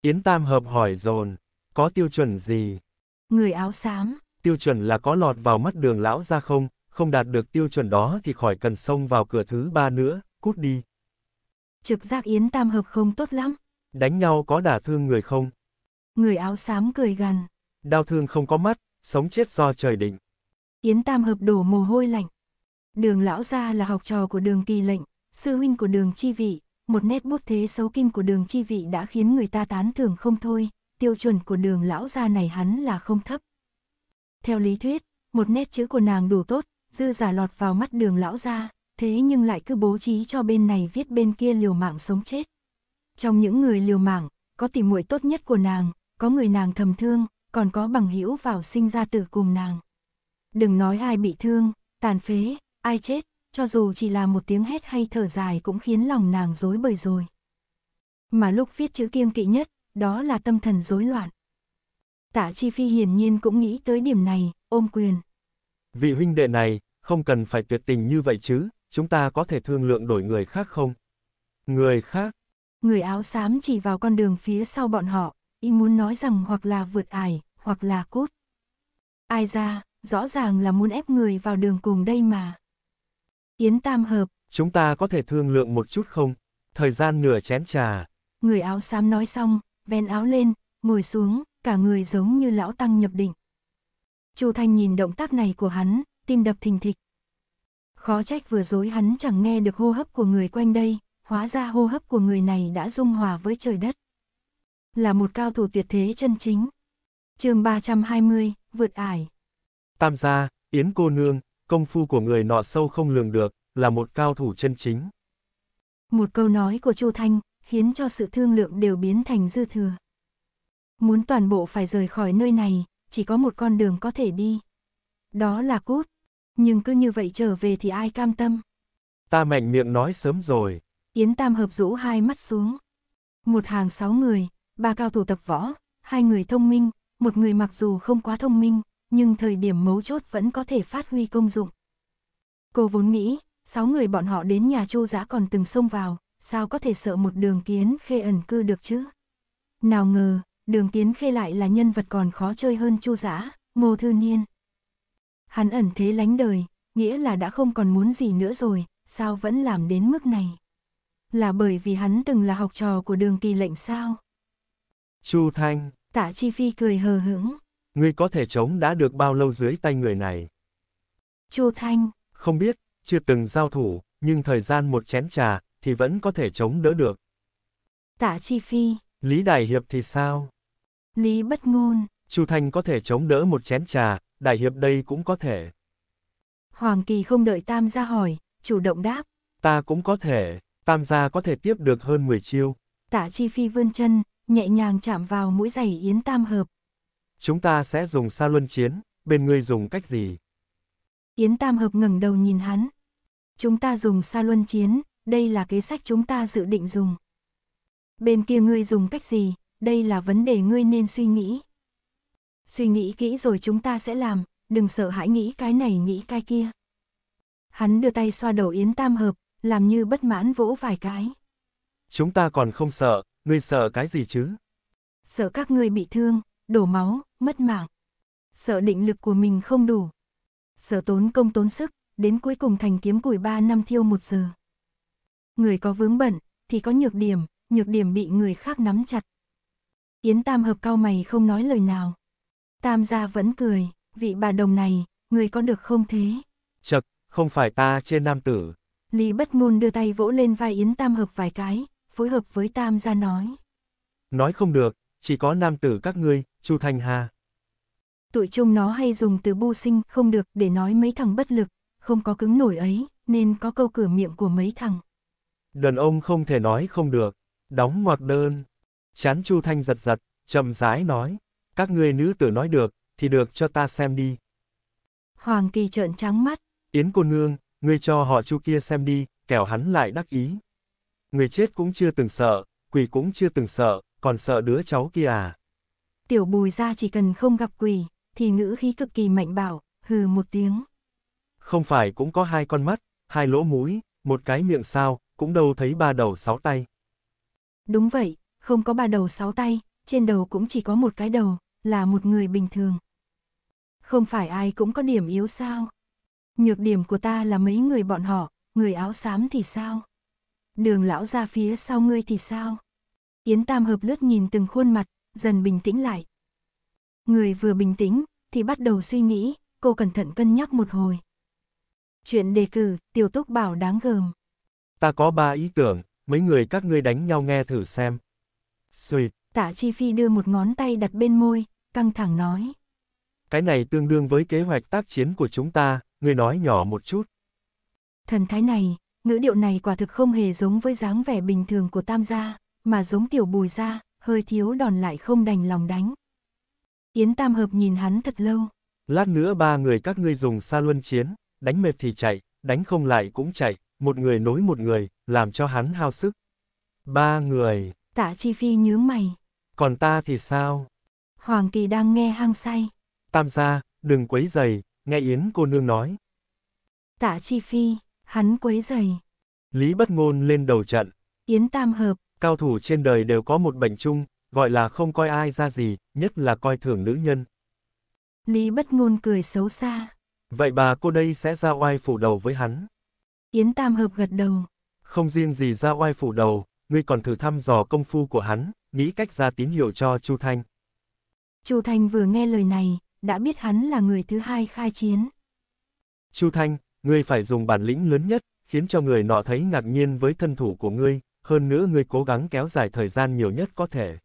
Yến Tam Hợp hỏi dồn, có tiêu chuẩn gì?
Người áo xám.
Tiêu chuẩn là có lọt vào mắt đường lão ra không, không đạt được tiêu chuẩn đó thì khỏi cần xông vào cửa thứ ba nữa, cút đi.
Trực giác Yến Tam Hợp không tốt lắm.
Đánh nhau có đả thương người không?
Người áo xám cười gằn.
Đau thương không có mắt, sống chết do trời định.
Yến Tam Hợp đổ mồ hôi lạnh. Đường lão gia là học trò của đường kỳ lệnh, sư huynh của đường chi vị, một nét bút thế xấu kim của đường chi vị đã khiến người ta tán thưởng không thôi, tiêu chuẩn của đường lão gia này hắn là không thấp. Theo lý thuyết, một nét chữ của nàng đủ tốt, dư giả lọt vào mắt đường lão gia, thế nhưng lại cứ bố trí cho bên này viết bên kia liều mạng sống chết. Trong những người liều mạng, có tỉ muội tốt nhất của nàng, có người nàng thầm thương, còn có bằng hữu vào sinh ra tử cùng nàng. Đừng nói ai bị thương, tàn phế, ai chết, cho dù chỉ là một tiếng hét hay thở dài cũng khiến lòng nàng rối bời rồi. Mà lúc viết chữ kiêng kỵ nhất, đó là tâm thần rối loạn. Tạ Chi Phi hiển nhiên cũng nghĩ tới điểm này, ôm quyền.
Vị huynh đệ này, không cần phải tuyệt tình như vậy chứ, chúng ta có thể thương lượng đổi người khác không? Người khác?
Người áo xám chỉ vào con đường phía sau bọn họ, y muốn nói rằng hoặc là vượt ải, hoặc là cút. Ai ra, rõ ràng là muốn ép người vào đường cùng đây mà. Yến tam hợp.
Chúng ta có thể thương lượng một chút không? Thời gian nửa chén trà.
Người áo xám nói xong, ven áo lên, ngồi xuống, cả người giống như lão tăng nhập định. Chu Thanh nhìn động tác này của hắn, tim đập thình thịch. Khó trách vừa dối hắn chẳng nghe được hô hấp của người quanh đây, hóa ra hô hấp của người này đã dung hòa với trời đất. Là một cao thủ tuyệt thế chân chính. chương 320, vượt ải.
Tam gia, Yến cô nương, công phu của người nọ sâu không lường được, là một cao thủ chân chính.
Một câu nói của Chu Thanh, khiến cho sự thương lượng đều biến thành dư thừa. Muốn toàn bộ phải rời khỏi nơi này, chỉ có một con đường có thể đi. Đó là cút, nhưng cứ như vậy trở về thì ai cam tâm.
Ta mạnh miệng nói sớm rồi.
Yến Tam hợp rũ hai mắt xuống. Một hàng sáu người, ba cao thủ tập võ, hai người thông minh, một người mặc dù không quá thông minh, nhưng thời điểm mấu chốt vẫn có thể phát huy công dụng. Cô vốn nghĩ, sáu người bọn họ đến nhà Chu Dã còn từng xông vào, sao có thể sợ một đường kiến khê ẩn cư được chứ? Nào ngờ, đường kiến khê lại là nhân vật còn khó chơi hơn Chu Dã, Ngô Thư Niên. Hắn ẩn thế lánh đời, nghĩa là đã không còn muốn gì nữa rồi, sao vẫn làm đến mức này? Là bởi vì hắn từng là học trò của đường kỳ lệnh sao?
Chu Thanh,
tạ chi phi cười hờ hững,
Ngươi có thể chống đã được bao lâu dưới tay người này? Chu Thanh. Không biết, chưa từng giao thủ, nhưng thời gian một chén trà, thì vẫn có thể chống đỡ được.
Tạ Chi Phi.
Lý Đại Hiệp thì sao?
Lý Bất Ngôn.
Chu Thanh có thể chống đỡ một chén trà, Đại Hiệp đây cũng có thể.
Hoàng Kỳ không đợi Tam gia hỏi, chủ động đáp.
Ta cũng có thể, Tam gia có thể tiếp được hơn 10 chiêu.
Tạ Chi Phi vươn chân, nhẹ nhàng chạm vào mũi giày Yến Tam Hợp.
Chúng ta sẽ dùng sa luân chiến, bên ngươi dùng cách gì?
Yến Tam Hợp ngẩng đầu nhìn hắn. Chúng ta dùng sa luân chiến, đây là kế sách chúng ta dự định dùng. Bên kia ngươi dùng cách gì, đây là vấn đề ngươi nên suy nghĩ. Suy nghĩ kỹ rồi chúng ta sẽ làm, đừng sợ hãi nghĩ cái này nghĩ cái kia. Hắn đưa tay xoa đầu Yến Tam Hợp, làm như bất mãn vỗ vài cái.
Chúng ta còn không sợ, ngươi sợ cái gì chứ?
Sợ các ngươi bị thương, đổ máu, mất mạng. Sợ định lực của mình không đủ. Sợ tốn công tốn sức, đến cuối cùng thành kiếm củi 3 năm thiêu một giờ. Người có vướng bận thì có nhược điểm, nhược điểm bị người khác nắm chặt. Yến Tam hợp cao mày không nói lời nào. Tam gia vẫn cười, vị bà đồng này, người có được không thế?
Chật, không phải ta trên nam tử.
Lý bất ngôn đưa tay vỗ lên vai Yến Tam hợp vài cái, phối hợp với Tam gia nói.
Nói không được, chỉ có nam tử các ngươi, Chu Thanh Hà.
Tụi chung nó hay dùng từ bu sinh không được để nói mấy thằng bất lực, không có cứng nổi ấy, nên có câu cửa miệng của mấy thằng.
Đàn ông không thể nói không được, đóng ngoặc đơn. Chán Chu Thanh giật giật, chậm rãi nói, các người nữ tử nói được, thì được cho ta xem đi.
Hoàng Kỳ trợn trắng mắt.
Yến cô nương, ngươi cho họ Chu kia xem đi, kẻo hắn lại đắc ý. Người chết cũng chưa từng sợ, quỷ cũng chưa từng sợ, còn sợ đứa cháu kia à
tiểu bùi ra chỉ cần không gặp quỷ, thì ngữ khí cực kỳ mạnh bảo, hừ một tiếng.
Không phải cũng có hai con mắt, hai lỗ mũi, một cái miệng sao, cũng đâu thấy ba đầu sáu tay.
Đúng vậy, không có ba đầu sáu tay, trên đầu cũng chỉ có một cái đầu, là một người bình thường. Không phải ai cũng có điểm yếu sao? Nhược điểm của ta là mấy người bọn họ, người áo xám thì sao? Đường lão ra phía sau ngươi thì sao? Yến Tam hợp lướt nhìn từng khuôn mặt, dần bình tĩnh lại. Người vừa bình tĩnh, thì bắt đầu suy nghĩ, cô cẩn thận cân nhắc một hồi. Chuyện đề cử, tiểu túc bảo đáng gờm.
Ta có ba ý tưởng, mấy người các ngươi đánh nhau nghe thử xem. Xuyệt.
Tạ Chi Phi đưa một ngón tay đặt bên môi, căng thẳng nói.
Cái này tương đương với kế hoạch tác chiến của chúng ta, người nói nhỏ một chút.
Thần thái này, ngữ điệu này quả thực không hề giống với dáng vẻ bình thường của tam gia, mà giống tiểu bùi gia, hơi thiếu đòn lại không đành lòng đánh. Yến Tam Hợp nhìn hắn thật lâu.
Lát nữa ba người các ngươi dùng xa luân chiến, đánh mệt thì chạy, đánh không lại cũng chạy, một người nối một người, làm cho hắn hao sức. Ba người.
Tạ Chi Phi nhớ mày.
Còn ta thì sao?
Hoàng Kỳ đang nghe hang say.
Tam gia, đừng quấy giày, nghe Yến cô nương nói.
Tạ Chi Phi, hắn quấy giày.
Lý bất ngôn lên đầu trận.
Yến Tam Hợp,
Cao thủ trên đời đều có một bệnh chung, gọi là không coi ai ra gì, nhất là coi thường nữ nhân.
Lý bất ngôn cười xấu xa.
Vậy bà cô đây sẽ ra oai phủ đầu với hắn.
Yến Tam Hợp gật đầu.
Không riêng gì ra oai phủ đầu, ngươi còn thử thăm dò công phu của hắn, nghĩ cách ra tín hiệu cho Chu Thanh.
Chu Thanh vừa nghe lời này, đã biết hắn là người thứ hai khai chiến.
Chu Thanh, ngươi phải dùng bản lĩnh lớn nhất, khiến cho người nọ thấy ngạc nhiên với thân thủ của ngươi, hơn nữa ngươi cố gắng kéo dài thời gian nhiều nhất có thể.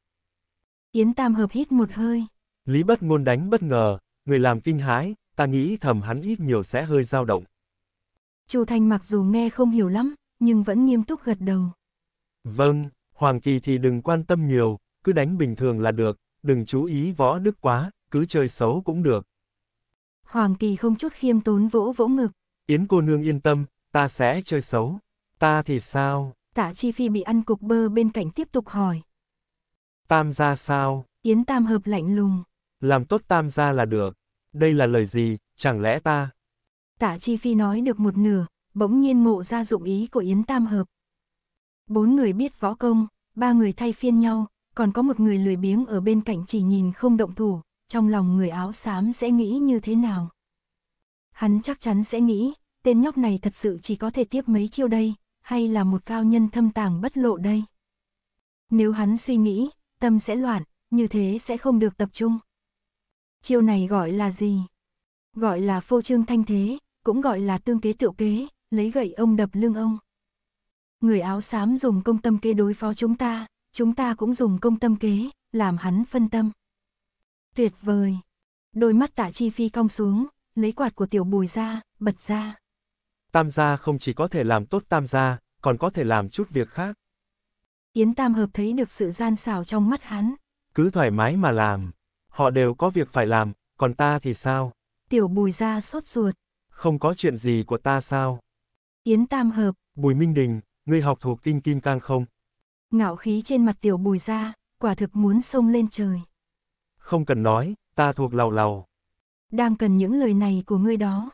Yến Tam Hợp hít một hơi.
Lý bất ngôn đánh bất ngờ, người làm kinh hái ta nghĩ thầm hắn ít nhiều sẽ hơi dao động.
Chu Thanh mặc dù nghe không hiểu lắm, nhưng vẫn nghiêm túc gật đầu.
Vâng, Hoàng Kỳ thì đừng quan tâm nhiều, cứ đánh bình thường là được, đừng chú ý võ đức quá, cứ chơi xấu cũng được.
Hoàng Kỳ không chút khiêm tốn vỗ vỗ ngực.
Yến cô nương yên tâm, ta sẽ chơi xấu. Ta thì sao?
Tạ Chi Phi bị ăn cục bơ bên cạnh tiếp tục hỏi.
Tam gia sao?
Yến Tam Hợp lạnh lùng.
Làm tốt tam gia là được. Đây là lời gì, chẳng lẽ ta?
Tạ Chi Phi nói được một nửa, bỗng nhiên ngộ ra dụng ý của Yến Tam Hợp. Bốn người biết võ công, ba người thay phiên nhau, còn có một người lười biếng ở bên cạnh chỉ nhìn không động thủ, trong lòng người áo xám sẽ nghĩ như thế nào? Hắn chắc chắn sẽ nghĩ, tên nhóc này thật sự chỉ có thể tiếp mấy chiêu đây, hay là một cao nhân thâm tàng bất lộ đây? Nếu hắn suy nghĩ, tâm sẽ loạn, như thế sẽ không được tập trung. Chiêu này gọi là gì? Gọi là phô trương thanh thế, cũng gọi là tương kế tựu kế, lấy gậy ông đập lưng ông. Người áo xám dùng công tâm kế đối phó chúng ta, chúng ta cũng dùng công tâm kế, làm hắn phân tâm. Tuyệt vời! Đôi mắt tạ chi phi cong xuống, lấy quạt của tiểu bùi ra, bật ra.
Tam gia không chỉ có thể làm tốt tam gia, còn có thể làm chút việc khác.
Yến Tam Hợp thấy được sự gian xảo trong mắt hắn.
Cứ thoải mái mà làm. Họ đều có việc phải làm, còn ta thì sao?
Tiểu Bùi ra sốt ruột.
Không có chuyện gì của ta sao?
Yến Tam Hợp.
Bùi Minh Đình, ngươi học thuộc kinh kim cang không?
Ngạo khí trên mặt tiểu bùi ra, quả thực muốn sông lên trời.
Không cần nói, ta thuộc lầu lầu.
Đang cần những lời này của ngươi đó.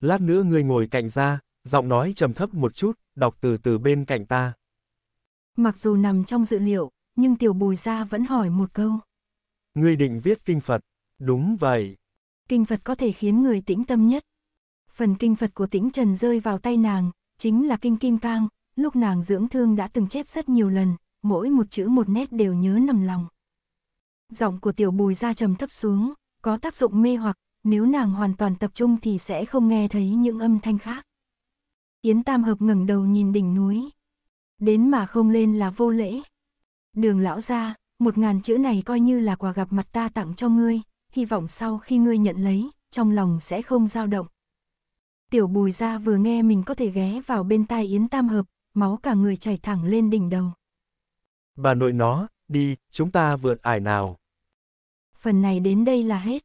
Lát nữa ngươi ngồi cạnh ra, giọng nói trầm thấp một chút, đọc từ từ bên cạnh ta.
Mặc dù nằm trong dự liệu, nhưng tiểu bùi gia vẫn hỏi một câu.
Ngươi định viết kinh Phật, đúng vậy.
Kinh Phật có thể khiến người tĩnh tâm nhất. Phần kinh Phật của tĩnh trần rơi vào tay nàng, chính là kinh Kim Cang, lúc nàng dưỡng thương đã từng chép rất nhiều lần, mỗi một chữ một nét đều nhớ nằm lòng. Giọng của tiểu bùi gia trầm thấp xuống, có tác dụng mê hoặc, nếu nàng hoàn toàn tập trung thì sẽ không nghe thấy những âm thanh khác. Yến Tam Hợp ngẩng đầu nhìn đỉnh núi. Đến mà không lên là vô lễ. Đường lão ra, một ngàn chữ này coi như là quà gặp mặt ta tặng cho ngươi, hy vọng sau khi ngươi nhận lấy, trong lòng sẽ không dao động. Tiểu bùi ra vừa nghe mình có thể ghé vào bên tai Yến Tam Hợp, máu cả người chảy thẳng lên đỉnh đầu.
Bà nội nó, đi, chúng ta vượt ải nào.
Phần này đến đây là hết.